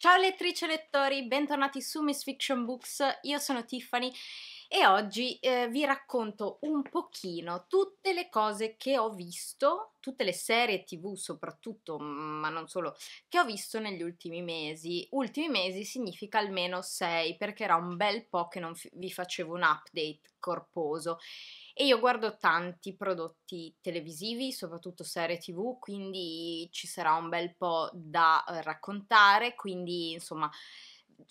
Ciao lettrici e lettori, bentornati su Miss Fiction Books, io sono Tiffany e oggi eh, vi racconto un pochino tutte le cose che ho visto, tutte le serie tv soprattutto, mm, ma non solo, che ho visto negli ultimi mesi. Ultimi mesi significa almeno 6 perché era un bel po' che non vi facevo un update corposo e io guardo tanti prodotti televisivi, soprattutto serie tv, quindi ci sarà un bel po' da eh, raccontare, quindi insomma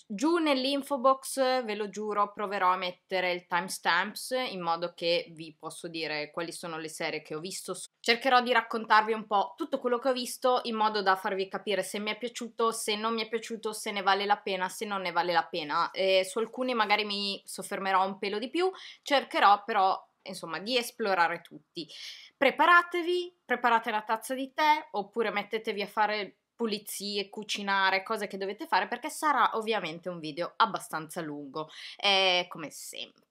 giù nell'info box ve lo giuro proverò a mettere il timestamps in modo che vi posso dire quali sono le serie che ho visto cercherò di raccontarvi un po' tutto quello che ho visto in modo da farvi capire se mi è piaciuto se non mi è piaciuto se ne vale la pena se non ne vale la pena e su alcuni magari mi soffermerò un pelo di più cercherò però insomma di esplorare tutti. Preparatevi, preparate la tazza di tè oppure mettetevi a fare pulizie, cucinare, cose che dovete fare perché sarà ovviamente un video abbastanza lungo, eh, come sempre.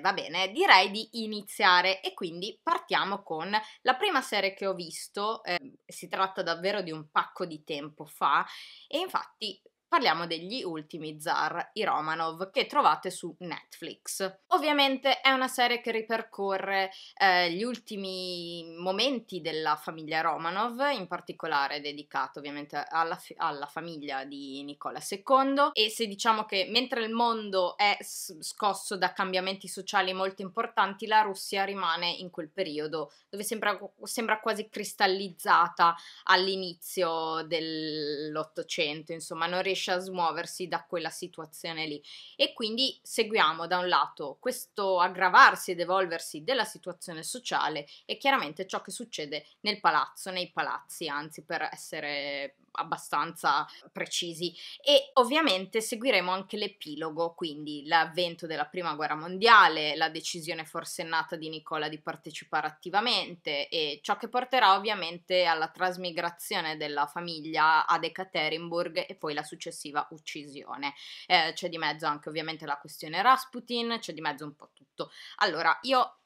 Va bene, direi di iniziare e quindi partiamo con la prima serie che ho visto, eh, si tratta davvero di un pacco di tempo fa e infatti parliamo degli ultimi zar, i Romanov, che trovate su Netflix. Ovviamente è una serie che ripercorre eh, gli ultimi momenti della famiglia Romanov, in particolare dedicato ovviamente alla, fi- alla famiglia di Nicola II e se diciamo che mentre il mondo è s- scosso da cambiamenti sociali molto importanti, la Russia rimane in quel periodo dove sembra, sembra quasi cristallizzata all'inizio dell'Ottocento, insomma non riesce riesce a smuoversi da quella situazione lì. E quindi seguiamo da un lato questo aggravarsi ed evolversi della situazione sociale e chiaramente ciò che succede nel palazzo, nei palazzi, anzi per essere abbastanza precisi e ovviamente seguiremo anche l'epilogo, quindi l'avvento della prima guerra mondiale, la decisione forsennata di Nicola di partecipare attivamente e ciò che porterà ovviamente alla trasmigrazione della famiglia ad Ekaterinburg e poi la successiva uccisione. Eh, c'è di mezzo anche ovviamente la questione Rasputin, c'è di mezzo un po' tutto. Allora, io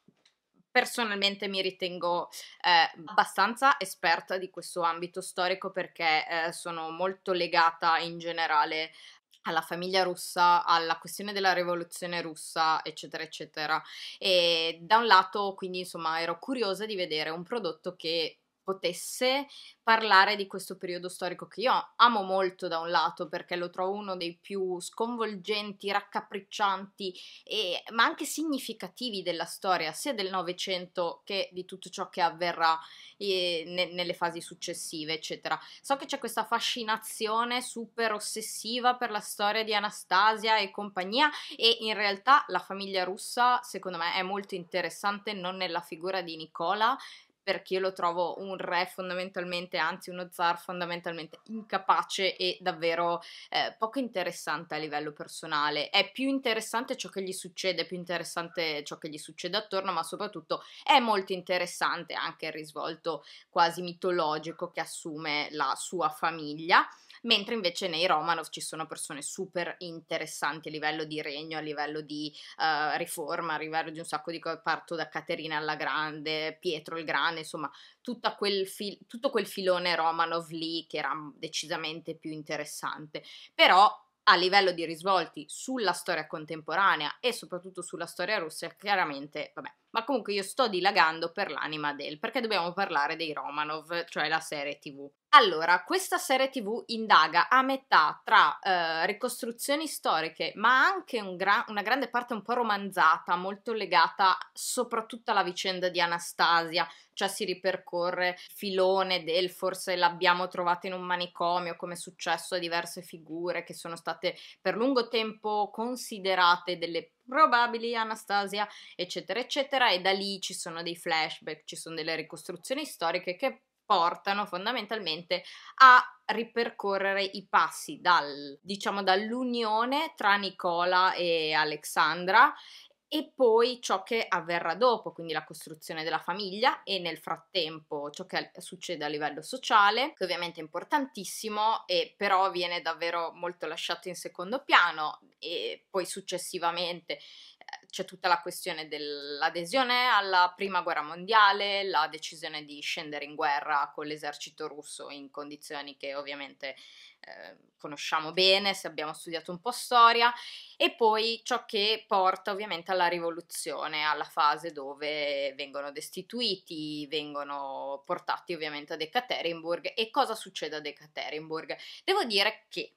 personalmente mi ritengo eh, ah. abbastanza esperta di questo ambito storico perché eh, sono molto legata in generale alla famiglia russa, alla questione della rivoluzione russa, eccetera, eccetera. E da un lato, quindi, insomma, ero curiosa di vedere un prodotto che potesse parlare di questo periodo storico che io amo molto da un lato perché lo trovo uno dei più sconvolgenti, raccapriccianti, e, ma anche significativi della storia, sia del Novecento che di tutto ciò che avverrà eh, ne, nelle fasi successive, eccetera. So che c'è questa fascinazione super ossessiva per la storia di Anastasia e compagnia e in realtà la famiglia russa secondo me è molto interessante non nella figura di Nicola, perché io lo trovo un re fondamentalmente, anzi uno zar fondamentalmente incapace e davvero eh, poco interessante a livello personale. È più interessante ciò che gli succede, è più interessante ciò che gli succede attorno, ma soprattutto è molto interessante anche il risvolto quasi mitologico che assume la sua famiglia mentre invece nei Romanov ci sono persone super interessanti a livello di regno, a livello di uh, riforma, a livello di un sacco di cose, parto da Caterina la Grande, Pietro il Grande, insomma quel fil- tutto quel filone Romanov lì che era decisamente più interessante, però a livello di risvolti sulla storia contemporanea e soprattutto sulla storia russa, chiaramente, vabbè, ma comunque io sto dilagando per l'anima del, perché dobbiamo parlare dei Romanov, cioè la serie TV. Allora, questa serie TV indaga a metà tra eh, ricostruzioni storiche, ma anche un gra- una grande parte un po' romanzata, molto legata soprattutto alla vicenda di Anastasia, cioè si ripercorre filone del forse l'abbiamo trovata in un manicomio, come è successo a diverse figure che sono state per lungo tempo considerate delle probabili Anastasia, eccetera, eccetera, e da lì ci sono dei flashback, ci sono delle ricostruzioni storiche che portano fondamentalmente a ripercorrere i passi dal, diciamo, dall'unione tra Nicola e Alexandra e poi ciò che avverrà dopo, quindi la costruzione della famiglia e nel frattempo ciò che succede a livello sociale, che ovviamente è importantissimo e però viene davvero molto lasciato in secondo piano e poi successivamente eh, c'è tutta la questione dell'adesione alla prima guerra mondiale, la decisione di scendere in guerra con l'esercito russo in condizioni che ovviamente eh, conosciamo bene se abbiamo studiato un po' storia, e poi ciò che porta ovviamente alla rivoluzione, alla fase dove vengono destituiti, vengono portati ovviamente ad Ekaterinburg. E cosa succede ad Ekaterinburg? Devo dire che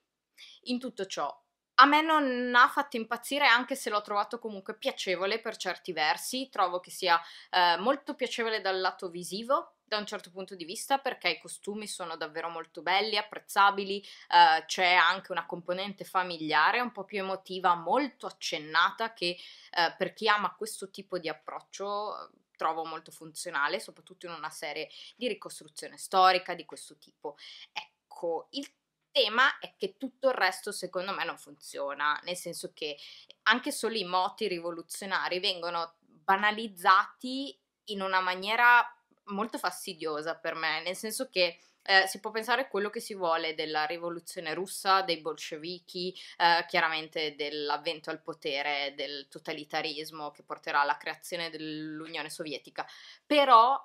in tutto ciò a me non ha fatto impazzire anche se l'ho trovato comunque piacevole per certi versi, trovo che sia eh, molto piacevole dal lato visivo da un certo punto di vista perché i costumi sono davvero molto belli, apprezzabili, eh, c'è anche una componente familiare un po' più emotiva, molto accennata che eh, per chi ama questo tipo di approccio trovo molto funzionale, soprattutto in una serie di ricostruzione storica di questo tipo. Ecco, il tema è che tutto il resto secondo me non funziona, nel senso che anche solo i moti rivoluzionari vengono banalizzati in una maniera molto fastidiosa per me, nel senso che eh, si può pensare quello che si vuole della rivoluzione russa, dei bolscevichi, eh, chiaramente dell'avvento al potere del totalitarismo che porterà alla creazione dell'Unione Sovietica, però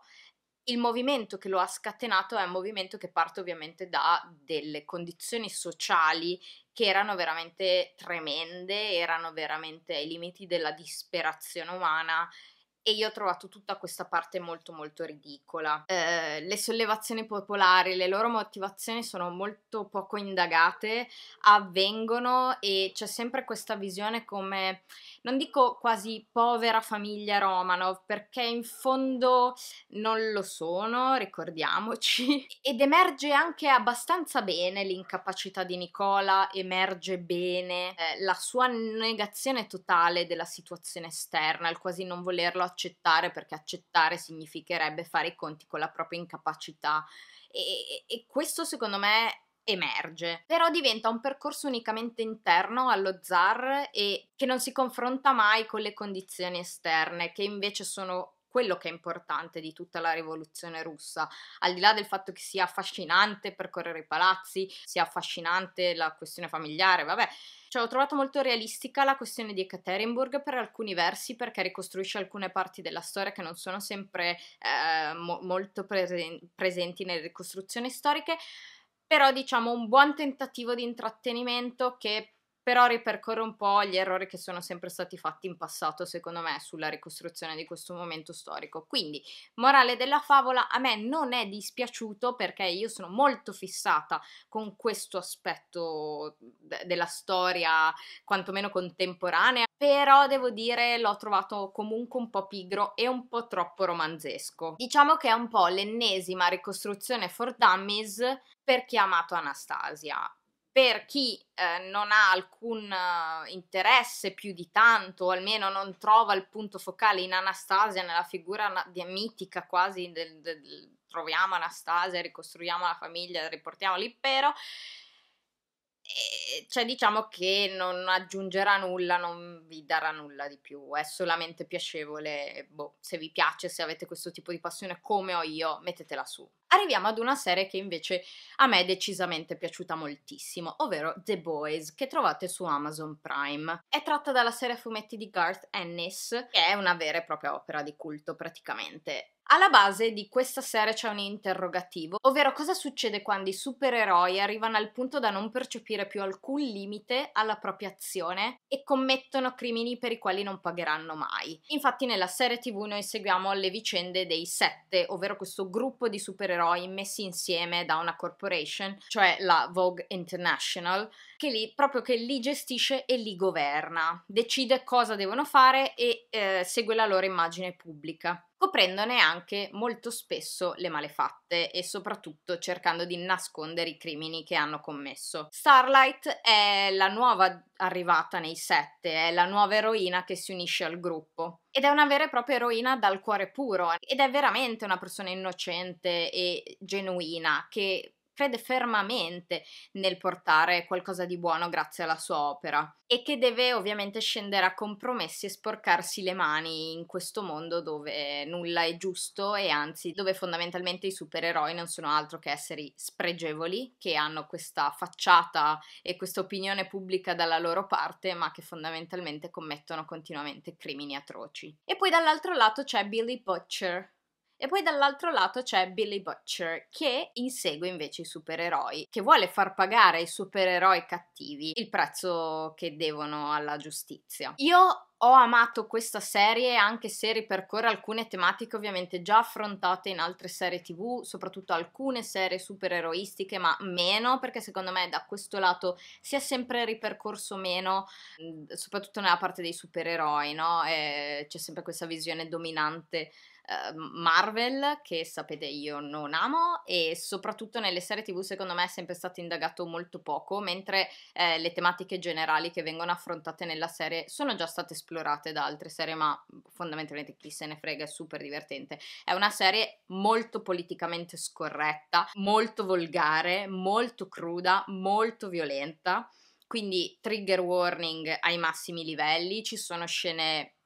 il movimento che lo ha scatenato è un movimento che parte ovviamente da delle condizioni sociali che erano veramente tremende, erano veramente ai limiti della disperazione umana e io ho trovato tutta questa parte molto molto ridicola. Eh, le sollevazioni popolari, le loro motivazioni sono molto poco indagate, avvengono e c'è sempre questa visione come non dico quasi povera famiglia Romanov, perché in fondo non lo sono, ricordiamoci, ed emerge anche abbastanza bene l'incapacità di Nicola, emerge bene eh, la sua negazione totale della situazione esterna, il quasi non volerlo accettare, perché accettare significherebbe fare i conti con la propria incapacità. e, e questo secondo me emerge, però diventa un percorso unicamente interno allo zar e che non si confronta mai con le condizioni esterne, che invece sono quello che è importante di tutta la rivoluzione russa, al di là del fatto che sia affascinante percorrere i palazzi, sia affascinante la questione familiare, vabbè, cioè ho trovato molto realistica la questione di Ekaterinburg per alcuni versi perché ricostruisce alcune parti della storia che non sono sempre eh, mo- molto pre- presenti nelle ricostruzioni storiche, però diciamo un buon tentativo di intrattenimento che però ripercorre un po' gli errori che sono sempre stati fatti in passato, secondo me, sulla ricostruzione di questo momento storico. Quindi, morale della favola, a me non è dispiaciuto perché io sono molto fissata con questo aspetto de- della storia, quantomeno contemporanea, però devo dire l'ho trovato comunque un po' pigro e un po' troppo romanzesco. Diciamo che è un po' l'ennesima ricostruzione for dummies per chi ha amato Anastasia. Per chi eh, non ha alcun eh, interesse più di tanto, o almeno non trova il punto focale in Anastasia, nella figura na- di, mitica quasi del, del troviamo Anastasia, ricostruiamo la famiglia, riportiamo l'impero, e cioè diciamo che non aggiungerà nulla, non vi darà nulla di più, è solamente piacevole, boh, se vi piace, se avete questo tipo di passione come ho io, mettetela su. Arriviamo ad una serie che invece a me è decisamente piaciuta moltissimo, ovvero The Boys, che trovate su Amazon Prime. È tratta dalla serie a fumetti di Garth Ennis, che è una vera e propria opera di culto praticamente. Alla base di questa serie c'è un interrogativo, ovvero cosa succede quando i supereroi arrivano al punto da non percepire più alcun limite alla propria azione e commettono crimini per i quali non pagheranno mai. Infatti nella serie TV noi seguiamo le vicende dei sette, ovvero questo gruppo di supereroi supereroi messi insieme da una corporation, cioè la Vogue International, che lì proprio che li gestisce e li governa, decide cosa devono fare e eh, segue la loro immagine pubblica scoprendone anche molto spesso le malefatte e soprattutto cercando di nascondere i crimini che hanno commesso. Starlight è la nuova arrivata nei sette, è la nuova eroina che si unisce al gruppo. Ed è una vera e propria eroina dal cuore puro ed è veramente una persona innocente e genuina che crede fermamente nel portare qualcosa di buono grazie alla sua opera e che deve ovviamente scendere a compromessi e sporcarsi le mani in questo mondo dove nulla è giusto e anzi dove fondamentalmente i supereroi non sono altro che esseri spregevoli che hanno questa facciata e questa opinione pubblica dalla loro parte ma che fondamentalmente commettono continuamente crimini atroci. E poi dall'altro lato c'è Billy Butcher e poi dall'altro lato c'è Billy Butcher che insegue invece i supereroi, che vuole far pagare ai supereroi cattivi il prezzo che devono alla giustizia. Io ho amato questa serie anche se ripercorre alcune tematiche ovviamente già affrontate in altre serie tv, soprattutto alcune serie supereroistiche, ma meno perché secondo me da questo lato si è sempre ripercorso meno, mm, soprattutto nella parte dei supereroi, no? E c'è sempre questa visione dominante uh, Marvel, che sapete io non amo, e soprattutto nelle serie tv secondo me è sempre stato indagato molto poco, mentre eh, le tematiche generali che vengono affrontate nella serie sono già state esplorate da altre serie, ma fondamentalmente chi se ne frega, è super divertente. È una serie molto politicamente scorretta, molto volgare, molto cruda, molto violenta. Quindi trigger warning ai massimi livelli, ci sono scene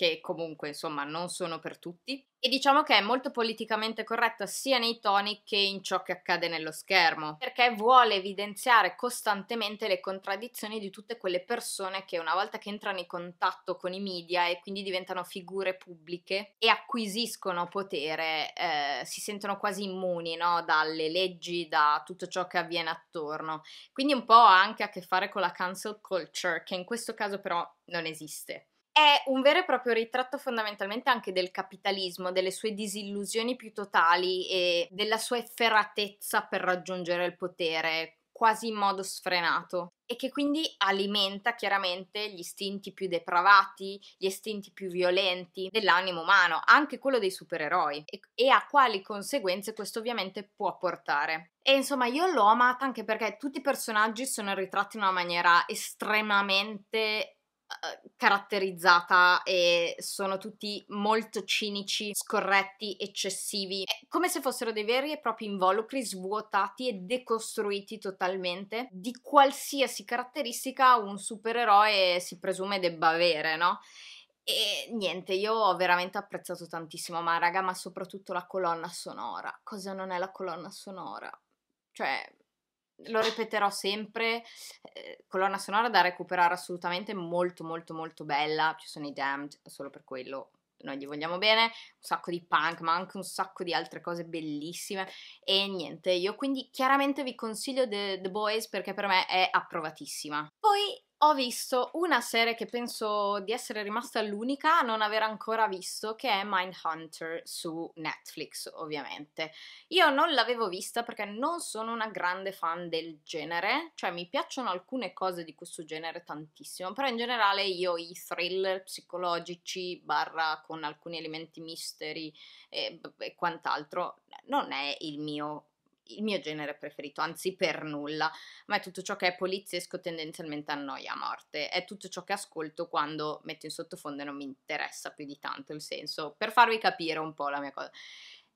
che comunque insomma non sono per tutti. E diciamo che è molto politicamente corretto sia nei toni che in ciò che accade nello schermo, perché vuole evidenziare costantemente le contraddizioni di tutte quelle persone che una volta che entrano in contatto con i media e quindi diventano figure pubbliche e acquisiscono potere, eh, si sentono quasi immuni no? dalle leggi, da tutto ciò che avviene attorno. Quindi un po' ha anche a che fare con la cancel culture, che in questo caso però non esiste è un vero e proprio ritratto fondamentalmente anche del capitalismo, delle sue disillusioni più totali e della sua efferatezza per raggiungere il potere, quasi in modo sfrenato e che quindi alimenta chiaramente gli istinti più depravati, gli istinti più violenti dell'animo umano, anche quello dei supereroi e, e, a quali conseguenze questo ovviamente può portare. E insomma io l'ho amata anche perché tutti i personaggi sono ritratti in una maniera estremamente eh, caratterizzata e sono tutti molto cinici, scorretti, eccessivi, è come se fossero dei veri e propri involucri svuotati e decostruiti totalmente di qualsiasi caratteristica un supereroe si presume debba avere, no? E niente, io ho veramente apprezzato tantissimo, ma raga, ma soprattutto la colonna sonora. Cosa non è la colonna sonora? Cioè, lo ripeterò sempre, eh, colonna sonora da recuperare assolutamente, molto molto molto bella, ci sono i Damned, solo per quello noi gli vogliamo bene, un sacco di punk, ma anche un sacco di altre cose bellissime e niente, io quindi chiaramente vi consiglio The, The Boys perché per me è approvatissima. Poi ho visto una serie che penso di essere rimasta l'unica a non aver ancora visto, che è Mindhunter su Netflix, ovviamente. Io non l'avevo vista perché non sono una grande fan del genere, cioè mi piacciono alcune cose di questo genere tantissimo, però in generale io i thriller psicologici, barra con alcuni elementi misteri e, e quant'altro, non è il mio il mio genere preferito, anzi per nulla. ma è tutto ciò che è poliziesco tendenzialmente annoia a morte, è tutto ciò che ascolto quando metto in sottofondo e non mi interessa più di tanto il senso, per farvi capire un po' la mia cosa.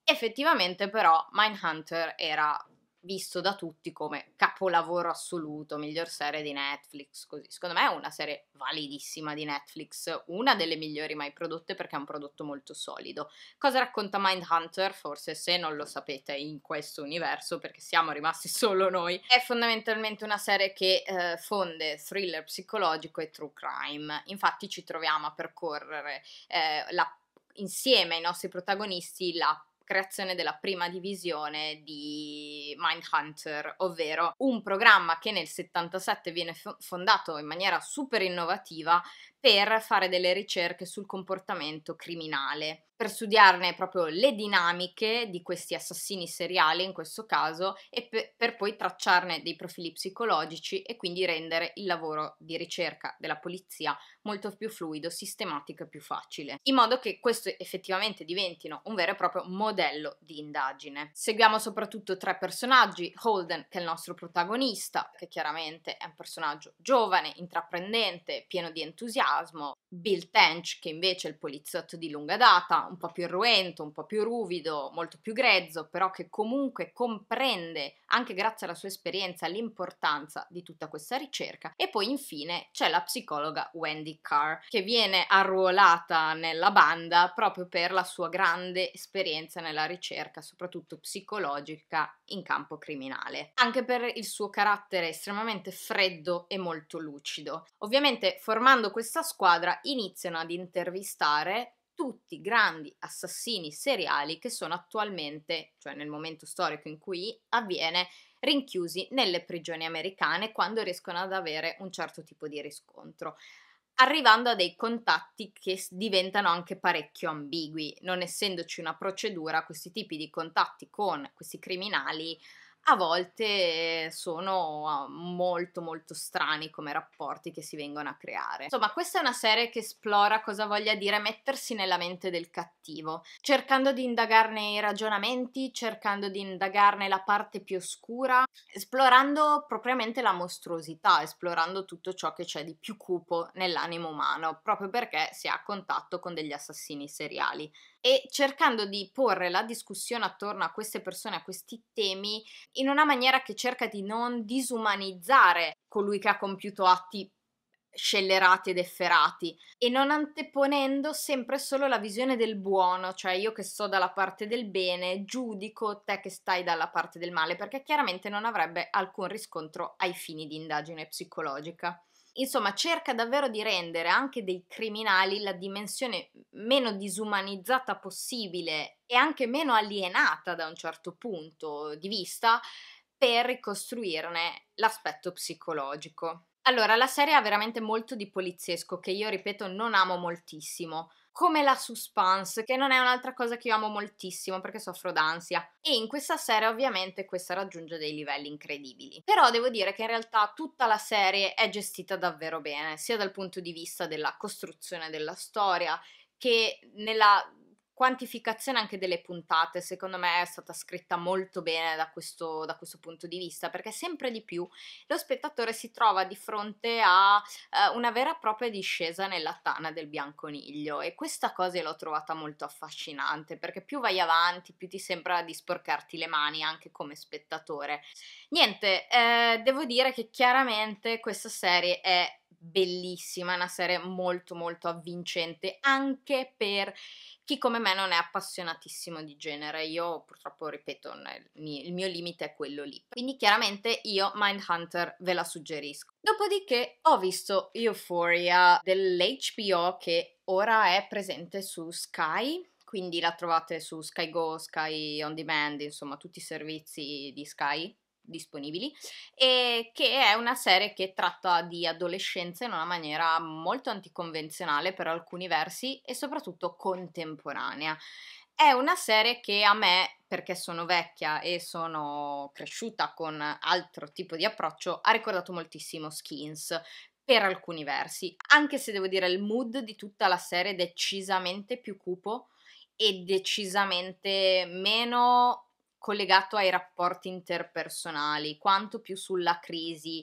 Effettivamente però Mindhunter era visto da tutti come capolavoro assoluto, miglior serie di Netflix, così. Secondo me è una serie validissima di Netflix, una delle migliori mai prodotte perché è un prodotto molto solido. Cosa racconta Mindhunter? Forse se non lo sapete in questo universo, perché siamo rimasti solo noi, è fondamentalmente una serie che eh, fonde thriller psicologico e true crime. Infatti ci troviamo a percorrere eh, la, insieme ai nostri protagonisti la creazione della prima divisione di Mindhunter, ovvero un programma che nel 77 viene fondato in maniera super innovativa per fare delle ricerche sul comportamento criminale, per studiarne proprio le dinamiche di questi assassini seriali in questo caso e per, per poi tracciarne dei profili psicologici e quindi rendere il lavoro di ricerca della polizia molto più fluido, sistematico e più facile, in modo che questo effettivamente diventino un vero e proprio modello di indagine. Seguiamo soprattutto tre personaggi, Holden che è il nostro protagonista, che chiaramente è un personaggio giovane, intraprendente, pieno di entusiasmo, entusiasmo. Bill Tench, che invece è il poliziotto di lunga data, un po' più irruento, un po' più ruvido, molto più grezzo, però che comunque comprende, anche grazie alla sua esperienza, l'importanza di tutta questa ricerca. E poi infine c'è la psicologa Wendy Carr, che viene arruolata nella banda proprio per la sua grande esperienza nella ricerca, soprattutto psicologica in campo criminale, anche per il suo carattere estremamente freddo e molto lucido. Ovviamente formando questa squadra iniziano ad intervistare tutti i grandi assassini seriali che sono attualmente, cioè nel momento storico in cui avviene, rinchiusi nelle prigioni americane quando riescono ad avere un certo tipo di riscontro arrivando a dei contatti che diventano anche parecchio ambigui, non essendoci una procedura, questi tipi di contatti con questi criminali a volte sono ah, molto molto strani come rapporti che si vengono a creare. Insomma, questa è una serie che esplora cosa voglia dire mettersi nella mente del cattivo, cercando di indagarne i ragionamenti, cercando di indagarne la parte più oscura, esplorando propriamente la mostruosità, esplorando tutto ciò che c'è di più cupo nell'animo umano, proprio perché si ha a contatto con degli assassini seriali e cercando di porre la discussione attorno a queste persone, a questi temi, in una maniera che cerca di non disumanizzare colui che ha compiuto atti scellerati ed efferati e non anteponendo sempre solo la visione del buono, cioè io che sto dalla parte del bene, giudico te che stai dalla parte del male, perché chiaramente non avrebbe alcun riscontro ai fini di indagine psicologica. Insomma, cerca davvero di rendere anche dei criminali la dimensione meno disumanizzata possibile e anche meno alienata da un certo punto di vista per ricostruirne l'aspetto psicologico. Allora, la serie ha veramente molto di poliziesco che io, ripeto, non amo moltissimo, come la suspense, che non è un'altra cosa che io amo moltissimo perché soffro d'ansia. E in questa serie ovviamente questa raggiunge dei livelli incredibili. Però devo dire che in realtà tutta la serie è gestita davvero bene, sia dal punto di vista della costruzione della storia che nella quantificazione anche delle puntate, secondo me è stata scritta molto bene da questo, da questo, punto di vista, perché sempre di più lo spettatore si trova di fronte a eh, una vera e propria discesa nella tana del bianconiglio e questa cosa l'ho trovata molto affascinante, perché più vai avanti, più ti sembra di sporcarti le mani anche come spettatore. Niente, eh, devo dire che chiaramente questa serie è bellissima, è una serie molto molto avvincente anche per chi come me non è appassionatissimo di genere, io purtroppo ripeto, il mio limite è quello lì. Quindi chiaramente io Mindhunter ve la suggerisco. Dopodiché ho visto Euphoria dell'HBO che ora è presente su Sky, quindi la trovate su Sky Go, Sky On Demand, insomma tutti i servizi di Sky disponibili e che è una serie che tratta di adolescenza in una maniera molto anticonvenzionale per alcuni versi e soprattutto contemporanea. È una serie che a me, perché sono vecchia e sono cresciuta con altro tipo di approccio, ha ricordato moltissimo Skins per alcuni versi, anche se devo dire il mood di tutta la serie è decisamente più cupo e decisamente meno collegato ai rapporti interpersonali, quanto più sulla crisi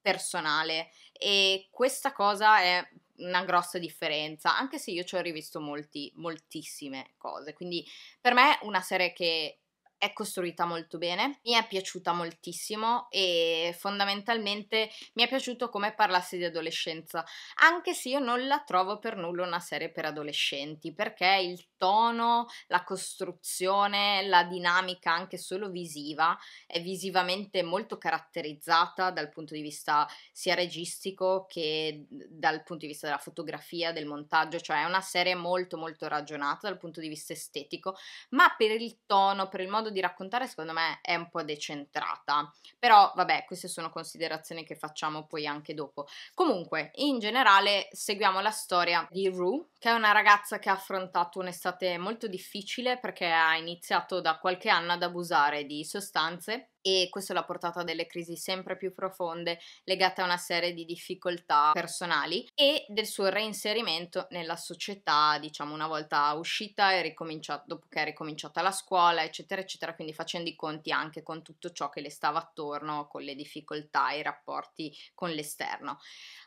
personale e questa cosa è una grossa differenza, anche se io ci ho rivisto molti, moltissime cose, quindi per me è una serie che è costruita molto bene, mi è piaciuta moltissimo e fondamentalmente mi è piaciuto come parlasse di adolescenza, anche se io non la trovo per nulla una serie per adolescenti, perché il tono, la costruzione, la dinamica anche solo visiva è visivamente molto caratterizzata dal punto di vista sia registico che dal punto di vista della fotografia, del montaggio, cioè è una serie molto molto ragionata dal punto di vista estetico, ma per il tono, per il modo modo di raccontare secondo me è un po' decentrata, però vabbè queste sono considerazioni che facciamo poi anche dopo. Comunque in generale seguiamo la storia di Rue che è una ragazza che ha affrontato un'estate molto difficile perché ha iniziato da qualche anno ad abusare di sostanze e questo l'ha portato a delle crisi sempre più profonde legate a una serie di difficoltà personali e del suo reinserimento nella società, diciamo una volta uscita e ricominciata, dopo che è ricominciata la scuola, eccetera, eccetera, quindi facendo i conti anche con tutto ciò che le stava attorno, con le difficoltà i rapporti con l'esterno.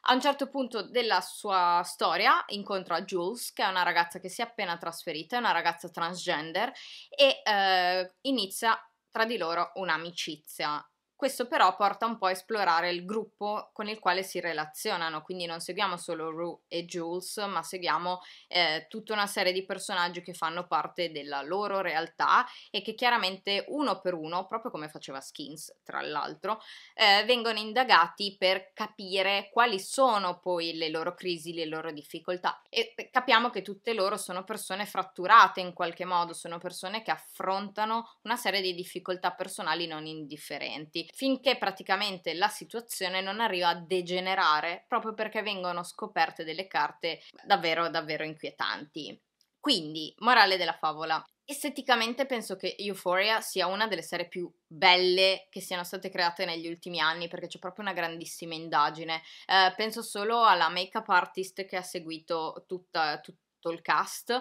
A un certo punto della sua storia incontra Jules, che è una ragazza che si è appena trasferita, è una ragazza transgender e eh, inizia tra di loro un'amicizia questo però porta un po' a esplorare il gruppo con il quale si relazionano, quindi non seguiamo solo Rue e Jules, ma seguiamo eh, tutta una serie di personaggi che fanno parte della loro realtà e che chiaramente uno per uno, proprio come faceva Skins tra l'altro, eh, vengono indagati per capire quali sono poi le loro crisi, le loro difficoltà e capiamo che tutte loro sono persone fratturate in qualche modo, sono persone che affrontano una serie di difficoltà personali non indifferenti finché praticamente la situazione non arriva a degenerare proprio perché vengono scoperte delle carte davvero davvero inquietanti. Quindi, morale della favola, Esteticamente penso che Euphoria sia una delle serie più belle che siano state create negli ultimi anni perché c'è proprio una grandissima indagine. Eh, penso solo alla make-up artist che ha seguito tutta, tutta tutto il cast.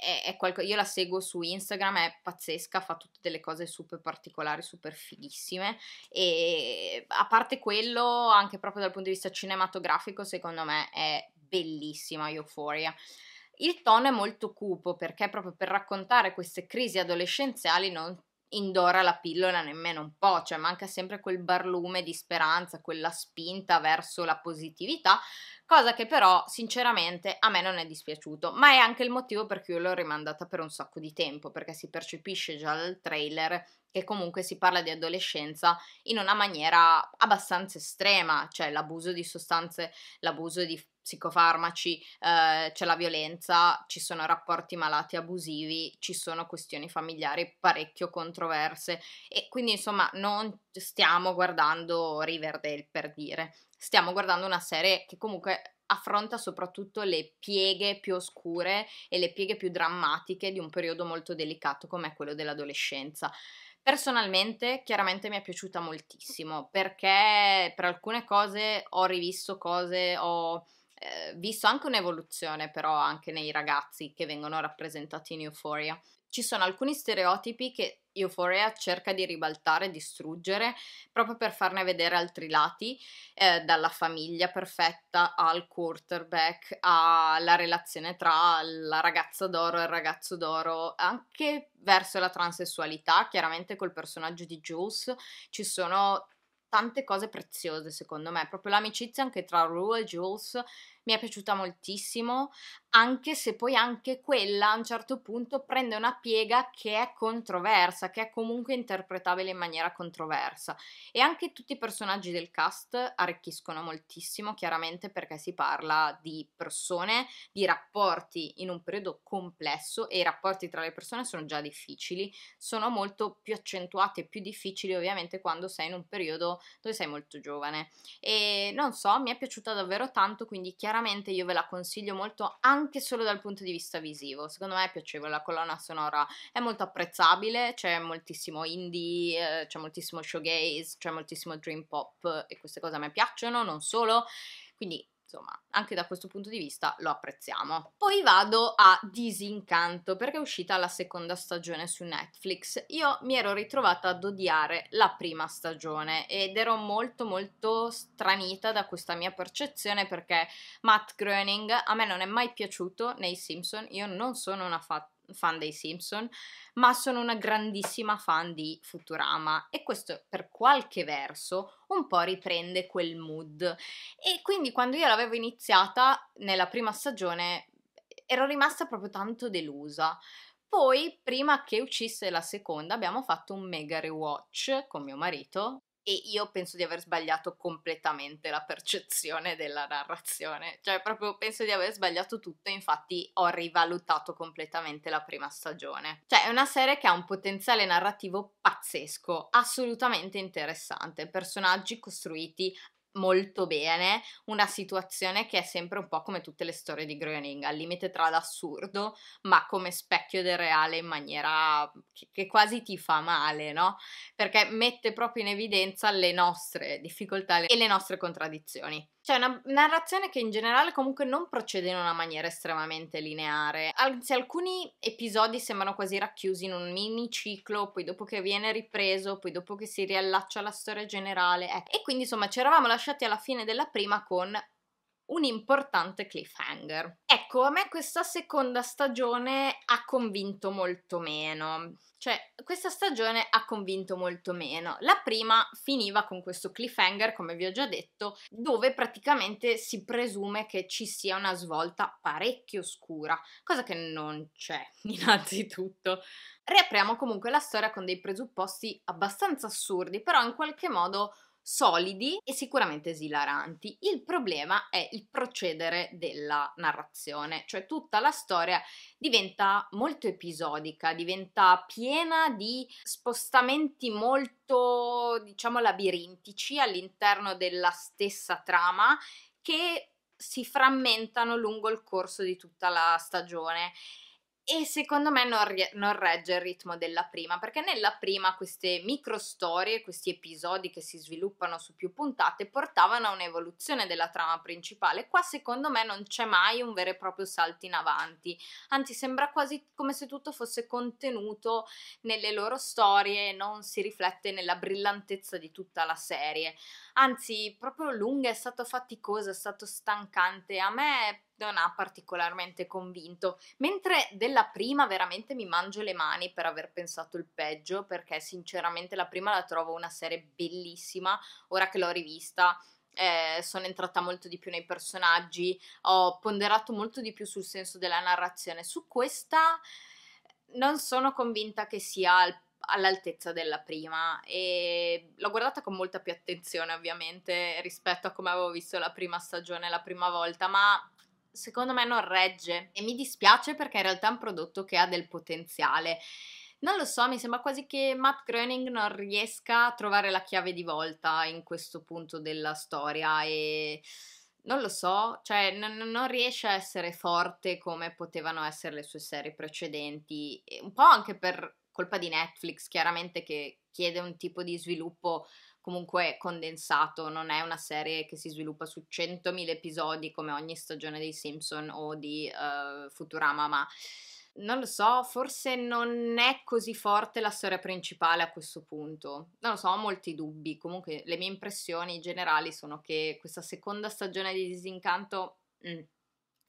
È, è qualco- io la seguo su Instagram, è pazzesca, fa tutte delle cose super particolari, super fighissime. E a parte quello, anche proprio dal punto di vista cinematografico, secondo me è bellissima Euphoria. Il tono è molto cupo perché proprio per raccontare queste crisi adolescenziali non indora la pillola nemmeno un po', cioè manca sempre quel barlume di speranza, quella spinta verso la positività, cosa che però sinceramente a me non è dispiaciuto, ma è anche il motivo per cui l'ho rimandata per un sacco di tempo, perché si percepisce già dal trailer che comunque si parla di adolescenza in una maniera abbastanza estrema, cioè l'abuso di sostanze, l'abuso di psicofarmaci, eh, c'è la violenza, ci sono rapporti malati abusivi, ci sono questioni familiari parecchio controverse e quindi insomma non stiamo guardando Riverdale per dire, stiamo guardando una serie che comunque affronta soprattutto le pieghe più oscure e le pieghe più drammatiche di un periodo molto delicato come quello dell'adolescenza. Personalmente, chiaramente mi è piaciuta moltissimo perché per alcune cose ho rivisto cose, ho eh, visto anche un'evoluzione però anche nei ragazzi che vengono rappresentati in Euphoria ci sono alcuni stereotipi che Euphoria cerca di ribaltare, distruggere, proprio per farne vedere altri lati, eh, dalla famiglia perfetta al quarterback, alla relazione tra la ragazza d'oro e il ragazzo d'oro, anche verso la transessualità, chiaramente col personaggio di Jules ci sono tante cose preziose secondo me, proprio l'amicizia anche tra Rue e Jules mi è piaciuta moltissimo, anche se poi anche quella a un certo punto prende una piega che è controversa, che è comunque interpretabile in maniera controversa. E anche tutti i personaggi del cast arricchiscono moltissimo, chiaramente perché si parla di persone, di rapporti in un periodo complesso e i rapporti tra le persone sono già difficili, sono molto più accentuati e più difficili ovviamente quando sei in un periodo dove sei molto giovane. E non so, mi è piaciuta davvero tanto, quindi chiaramente chiaramente io ve la consiglio molto anche solo dal punto di vista visivo. Secondo me è piacevole, la colonna sonora è molto apprezzabile, c'è moltissimo indie, eh, c'è moltissimo showgaze, c'è moltissimo dream pop e queste cose a me piacciono, non solo. Quindi insomma, anche da questo punto di vista lo apprezziamo. Poi vado a Disincanto perché è uscita la seconda stagione su Netflix. Io mi ero ritrovata ad odiare la prima stagione ed ero molto molto stranita da questa mia percezione perché Matt Groening a me non è mai piaciuto nei Simpson, io non sono una, fatta fan dei Simpson, ma sono una grandissima fan di Futurama e questo per qualche verso un po' riprende quel mood. E quindi quando io l'avevo iniziata nella prima stagione ero rimasta proprio tanto delusa. Poi, prima che uscisse la seconda, abbiamo fatto un mega rewatch con mio marito e io penso di aver sbagliato completamente la percezione della narrazione, cioè proprio penso di aver sbagliato tutto, infatti ho rivalutato completamente la prima stagione. Cioè è una serie che ha un potenziale narrativo pazzesco, assolutamente interessante, personaggi costruiti molto bene una situazione che è sempre un po' come tutte le storie di Groening, al limite tra l'assurdo, ma come specchio del reale in maniera che, che, quasi ti fa male, no? Perché mette proprio in evidenza le nostre difficoltà e le nostre contraddizioni. C'è cioè, una narrazione che in generale comunque non procede in una maniera estremamente lineare, anzi alcuni episodi sembrano quasi racchiusi in un mini ciclo, poi dopo che viene ripreso, poi dopo che si riallaccia alla storia generale. Eh. E quindi insomma ci eravamo lasciati alla fine della prima con un importante cliffhanger. Ecco, a me questa seconda stagione ha convinto molto meno. Cioè, questa stagione ha convinto molto meno. La prima finiva con questo cliffhanger, come vi ho già detto, dove praticamente si presume che ci sia una svolta parecchio scura, cosa che non c'è, innanzitutto. Riapriamo comunque la storia con dei presupposti abbastanza assurdi, però in qualche modo solidi e sicuramente esilaranti. Il problema è il procedere della narrazione, cioè tutta la storia diventa molto episodica, diventa piena di spostamenti molto, diciamo, labirintici all'interno della stessa trama che si frammentano lungo il corso di tutta la stagione e secondo me non, non, regge il ritmo della prima, perché nella prima queste micro storie, questi episodi che si sviluppano su più puntate, portavano a un'evoluzione della trama principale. Qua secondo me non c'è mai un vero e proprio salto in avanti, anzi sembra quasi come se tutto fosse contenuto nelle loro storie e non si riflette nella brillantezza di tutta la serie anzi proprio lunga, è stato faticoso, è stato stancante, a me non ha particolarmente convinto, mentre della prima veramente mi mangio le mani per aver pensato il peggio, perché sinceramente la prima la trovo una serie bellissima, ora che l'ho rivista eh, sono entrata molto di più nei personaggi, ho ponderato molto di più sul senso della narrazione, su questa non sono convinta che sia il all'altezza della prima e l'ho guardata con molta più attenzione ovviamente rispetto a come avevo visto la prima stagione la prima volta, ma secondo me non regge e mi dispiace perché in realtà è un prodotto che ha del potenziale. Non lo so, mi sembra quasi che Matt Groening non riesca a trovare la chiave di volta in questo punto della storia e non lo so, cioè n- non riesce a essere forte come potevano essere le sue serie precedenti, un po' anche per colpa di Netflix chiaramente che chiede un tipo di sviluppo comunque condensato, non è una serie che si sviluppa su 100.000 episodi come ogni stagione dei Simpson o di uh, Futurama, ma non lo so, forse non è così forte la storia principale a questo punto. Non lo so, ho molti dubbi. Comunque le mie impressioni generali sono che questa seconda stagione di Disincanto... Mm.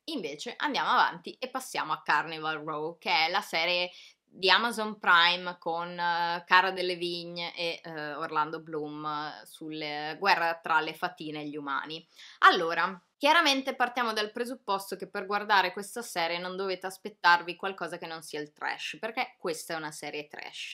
Invece andiamo avanti e passiamo a Carnival Row, che è la serie di Amazon Prime con eh, Cara delle Vigne e eh, Orlando Bloom sulla guerra tra le fatine e gli umani. Allora, chiaramente partiamo dal presupposto che per guardare questa serie non dovete aspettarvi qualcosa che non sia il trash, perché questa è una serie trash.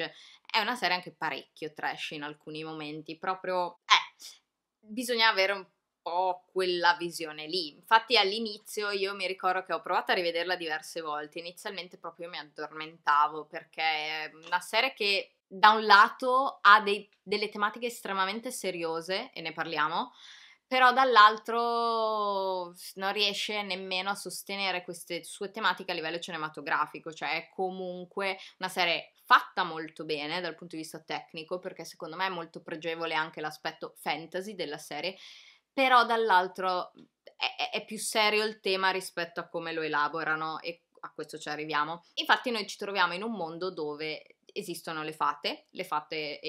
È una serie anche parecchio trash in alcuni momenti, proprio eh, bisogna avere un po' quella visione lì. Infatti all'inizio io mi ricordo che ho provato a rivederla diverse volte, inizialmente proprio mi addormentavo perché è una serie che da un lato ha dei, delle tematiche estremamente seriose e ne parliamo, però dall'altro non riesce nemmeno a sostenere queste sue tematiche a livello cinematografico, cioè è comunque una serie fatta molto bene dal punto di vista tecnico, perché secondo me è molto pregevole anche l'aspetto fantasy della serie, però dall'altro è, è, più serio il tema rispetto a come lo elaborano e a questo ci arriviamo. Infatti noi ci troviamo in un mondo dove esistono le fate, le fate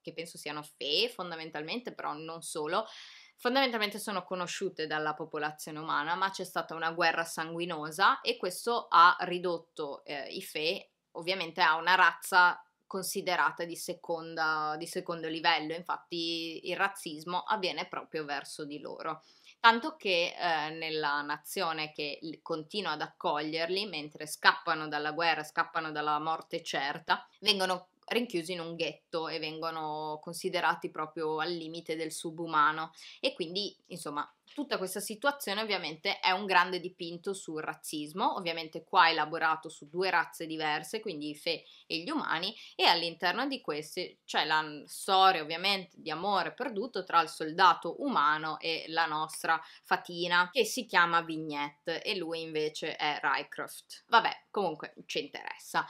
che penso siano fee fondamentalmente, però non solo, fondamentalmente sono conosciute dalla popolazione umana, ma c'è stata una guerra sanguinosa e questo ha ridotto eh, i fee ovviamente a una razza considerata di, seconda, di secondo livello, infatti il razzismo avviene proprio verso di loro. Tanto che eh, nella nazione che continua ad accoglierli, mentre scappano dalla guerra, scappano dalla morte certa, vengono rinchiusi in un ghetto e vengono considerati proprio al limite del subumano e quindi insomma tutta questa situazione ovviamente è un grande dipinto sul razzismo, ovviamente qua elaborato su due razze diverse, quindi i Fe e gli umani, e all'interno di queste c'è la storia ovviamente di amore perduto tra il soldato umano e la nostra fatina, che si chiama Vignette, e lui invece è Rycroft. Vabbè, comunque ci interessa.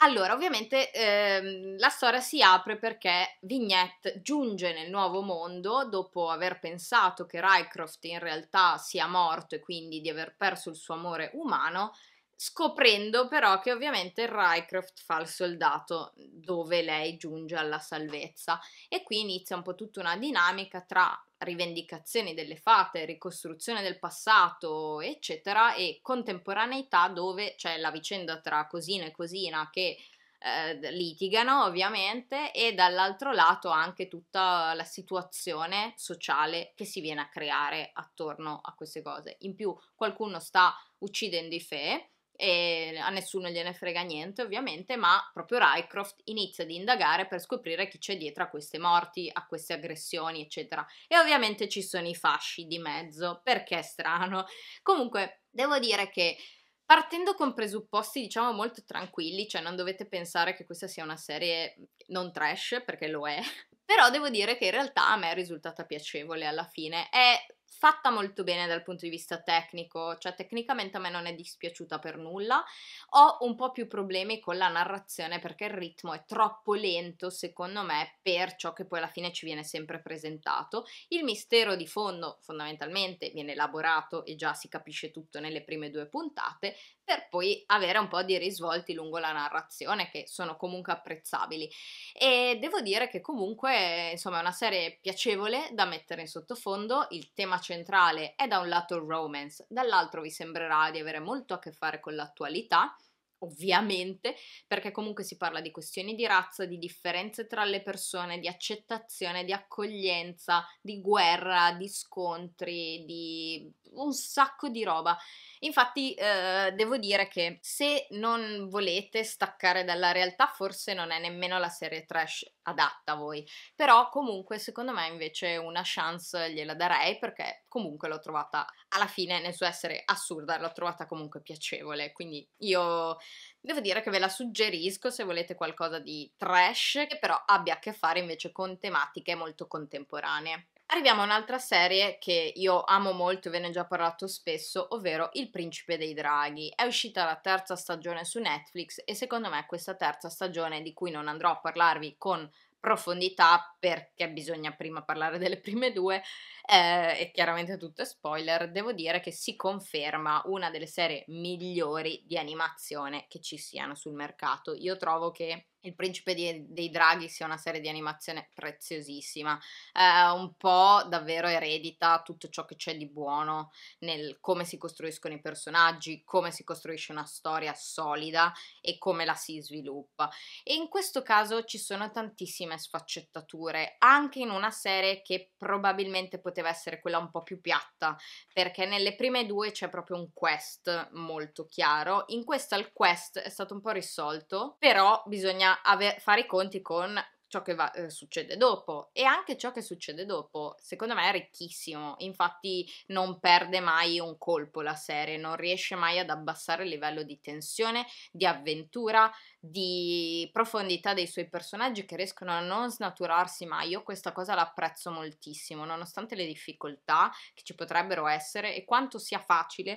Allora, ovviamente ehm, la storia si apre perché Vignette giunge nel nuovo mondo dopo aver pensato che Rycroft in realtà sia morto e quindi di aver perso il suo amore umano, scoprendo però che ovviamente Rycroft fa il soldato dove lei giunge alla salvezza e qui inizia un po' tutta una dinamica tra rivendicazioni delle fate, ricostruzione del passato, eccetera, e contemporaneità dove c'è la vicenda tra Cosina e Cosina che eh, litigano ovviamente e dall'altro lato anche tutta la situazione sociale che si viene a creare attorno a queste cose. In più qualcuno sta uccidendo i fe e a nessuno gliene frega niente ovviamente, ma proprio Rycroft inizia ad indagare per scoprire chi c'è dietro a queste morti, a queste aggressioni, eccetera. E ovviamente ci sono i fasci di mezzo, perché è strano. Comunque, devo dire che partendo con presupposti diciamo molto tranquilli, cioè non dovete pensare che questa sia una serie non trash perché lo è. Però devo dire che in realtà a me è risultata piacevole alla fine. È fatta molto bene dal punto di vista tecnico, cioè tecnicamente a me non è dispiaciuta per nulla. Ho un po' più problemi con la narrazione perché il ritmo è troppo lento, secondo me, per ciò che poi alla fine ci viene sempre presentato. Il mistero di fondo fondamentalmente viene elaborato e già si capisce tutto nelle prime due puntate, per poi avere un po' di risvolti lungo la narrazione che sono comunque apprezzabili. E devo dire che comunque, insomma, è una serie piacevole da mettere in sottofondo, il tema centrale è da un lato il romance, dall'altro vi sembrerà di avere molto a che fare con l'attualità ovviamente, perché comunque si parla di questioni di razza, di differenze tra le persone, di accettazione, di accoglienza, di guerra, di scontri, di un sacco di roba. Infatti eh, devo dire che se non volete staccare dalla realtà forse non è nemmeno la serie trash adatta a voi, però comunque secondo me invece una chance gliela darei perché comunque l'ho trovata alla fine nel suo essere assurda, l'ho trovata comunque piacevole, quindi io Devo dire che ve la suggerisco se volete qualcosa di trash, che però abbia a che fare invece con tematiche molto contemporanee. Arriviamo a un'altra serie che io amo molto, e ve ne ho già parlato spesso, ovvero Il principe dei draghi. È uscita la terza stagione su Netflix e secondo me questa terza stagione, di cui non andrò a parlarvi con profondità perché bisogna prima parlare delle prime due eh, e chiaramente tutto è spoiler, devo dire che si conferma una delle serie migliori di animazione che ci siano sul mercato. Io trovo che il principe di, dei draghi sia una serie di animazione preziosissima, eh, un po' davvero eredita tutto ciò che c'è di buono nel come si costruiscono i personaggi, come si costruisce una storia solida e come la si sviluppa. E in questo caso ci sono tantissime sfaccettature, anche in una serie che probabilmente poteva essere quella un po' più piatta, perché nelle prime due c'è proprio un quest molto chiaro, in questa il quest è stato un po' risolto, però bisogna bisogna ave- fare i conti con ciò che va, eh, succede dopo e anche ciò che succede dopo secondo me è ricchissimo infatti non perde mai un colpo la serie non riesce mai ad abbassare il livello di tensione di avventura di profondità dei suoi personaggi che riescono a non snaturarsi mai io questa cosa l'apprezzo moltissimo nonostante le difficoltà che ci potrebbero essere e quanto sia facile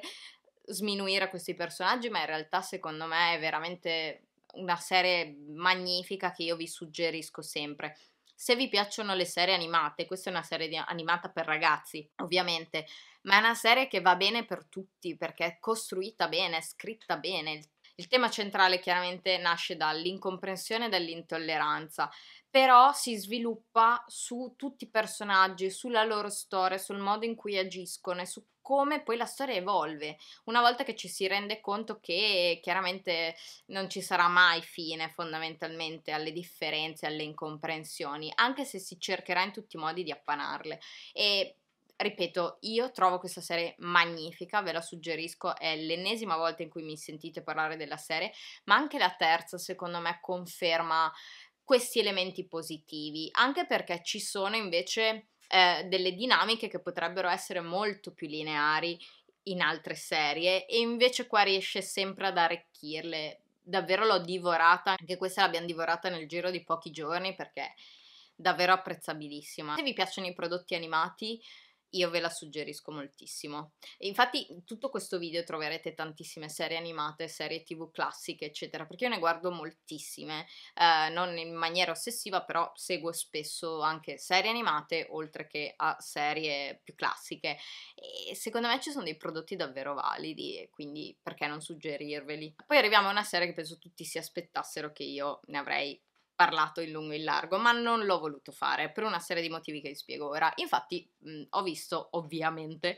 sminuire questi personaggi ma in realtà secondo me è veramente una serie magnifica che io vi suggerisco sempre. Se vi piacciono le serie animate, questa è una serie animata per ragazzi, ovviamente, ma è una serie che va bene per tutti perché è costruita bene, è scritta bene. Il, il tema centrale chiaramente nasce dall'incomprensione e dall'intolleranza, però si sviluppa su tutti i personaggi, sulla loro storia, sul modo in cui agiscono e su come poi la storia evolve. Una volta che ci si rende conto che chiaramente non ci sarà mai fine fondamentalmente alle differenze, alle incomprensioni, anche se si cercherà in tutti i modi di appanarle. E ripeto, io trovo questa serie magnifica, ve la suggerisco, è l'ennesima volta in cui mi sentite parlare della serie, ma anche la terza secondo me conferma questi elementi positivi, anche perché ci sono invece eh, delle dinamiche che potrebbero essere molto più lineari in altre serie e invece qua riesce sempre ad arricchirle. Davvero l'ho divorata, anche questa l'abbiamo divorata nel giro di pochi giorni perché davvero apprezzabilissima. Se vi piacciono i prodotti animati io ve la suggerisco moltissimo. infatti in tutto questo video troverete tantissime serie animate, serie tv classiche, eccetera, perché io ne guardo moltissime, eh, non in maniera ossessiva, però seguo spesso anche serie animate, oltre che a serie più classiche. E secondo me ci sono dei prodotti davvero validi, quindi perché non suggerirveli? Poi arriviamo a una serie che penso tutti si aspettassero che io ne avrei parlato in lungo e in largo, ma non l'ho voluto fare per una serie di motivi che vi spiego ora. Infatti mh, ho visto ovviamente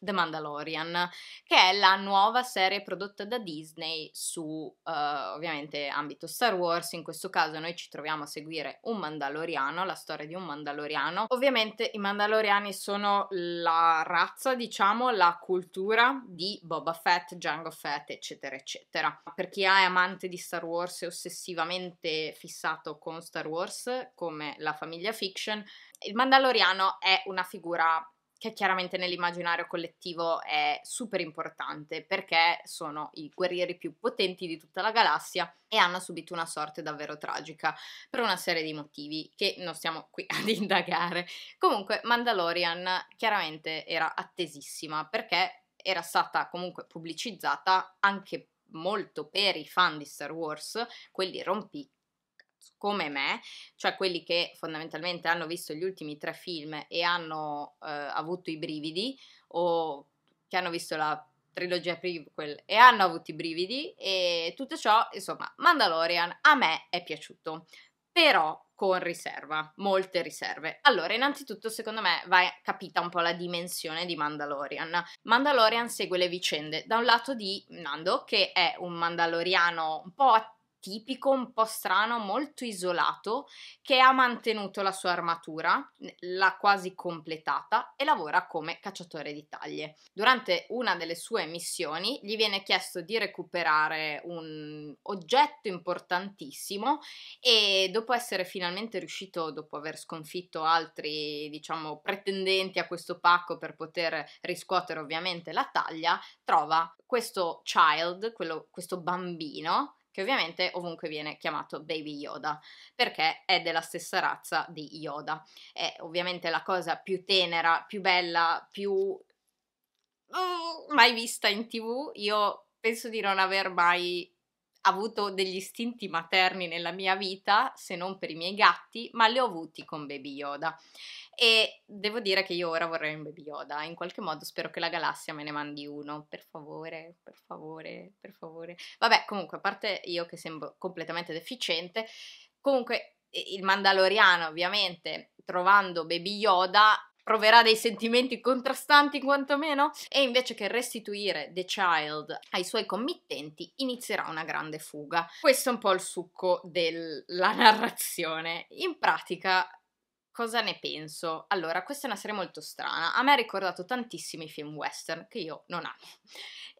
The Mandalorian, che è la nuova serie prodotta da Disney su uh, ovviamente ambito Star Wars. In questo caso noi ci troviamo a seguire un Mandaloriano, la storia di un Mandaloriano. Ovviamente i Mandaloriani sono la razza, diciamo, la cultura di Boba Fett, Jango Fett, eccetera, eccetera. Per chi è amante di Star Wars e ossessivamente fissato con Star Wars, come la famiglia fiction, il Mandaloriano è una figura che chiaramente nell'immaginario collettivo è super importante perché sono i guerrieri più potenti di tutta la galassia e hanno subito una sorte davvero tragica per una serie di motivi che non stiamo qui ad indagare. Comunque Mandalorian chiaramente era attesissima perché era stata comunque pubblicizzata anche molto per i fan di Star Wars, quelli rompi come me, cioè quelli che fondamentalmente hanno visto gli ultimi tre film e hanno eh, avuto i brividi o che hanno visto la trilogia prequel e hanno avuto i brividi e tutto ciò, insomma, Mandalorian a me è piaciuto, però con riserva, molte riserve. Allora, innanzitutto, secondo me va capita un po' la dimensione di Mandalorian. Mandalorian segue le vicende da un lato di Nando, che è un mandaloriano un po' attivo tipico, un po' strano, molto isolato, che ha mantenuto la sua armatura, l'ha quasi completata e lavora come cacciatore di taglie. Durante una delle sue missioni gli viene chiesto di recuperare un oggetto importantissimo e dopo essere finalmente riuscito, dopo aver sconfitto altri, diciamo, pretendenti a questo pacco per poter riscuotere ovviamente la taglia, trova questo child, quello, questo bambino, che ovviamente ovunque viene chiamato Baby Yoda, perché è della stessa razza di Yoda. È ovviamente la cosa più tenera, più bella, più mm, mai vista in tv. Io penso di non aver mai avuto degli istinti materni nella mia vita, se non per i miei gatti, ma li ho avuti con Baby Yoda. E devo dire che io ora vorrei un Baby Yoda, in qualche modo spero che la galassia me ne mandi uno, per favore, per favore, per favore. Vabbè, comunque, a parte io che sembro completamente deficiente, comunque il Mandaloriano ovviamente trovando Baby Yoda proverà dei sentimenti contrastanti quantomeno e invece che restituire The Child ai suoi committenti inizierà una grande fuga. Questo è un po' il succo della narrazione. In pratica cosa ne penso? Allora, questa è una serie molto strana. A me ha ricordato tantissimi film western che io non amo.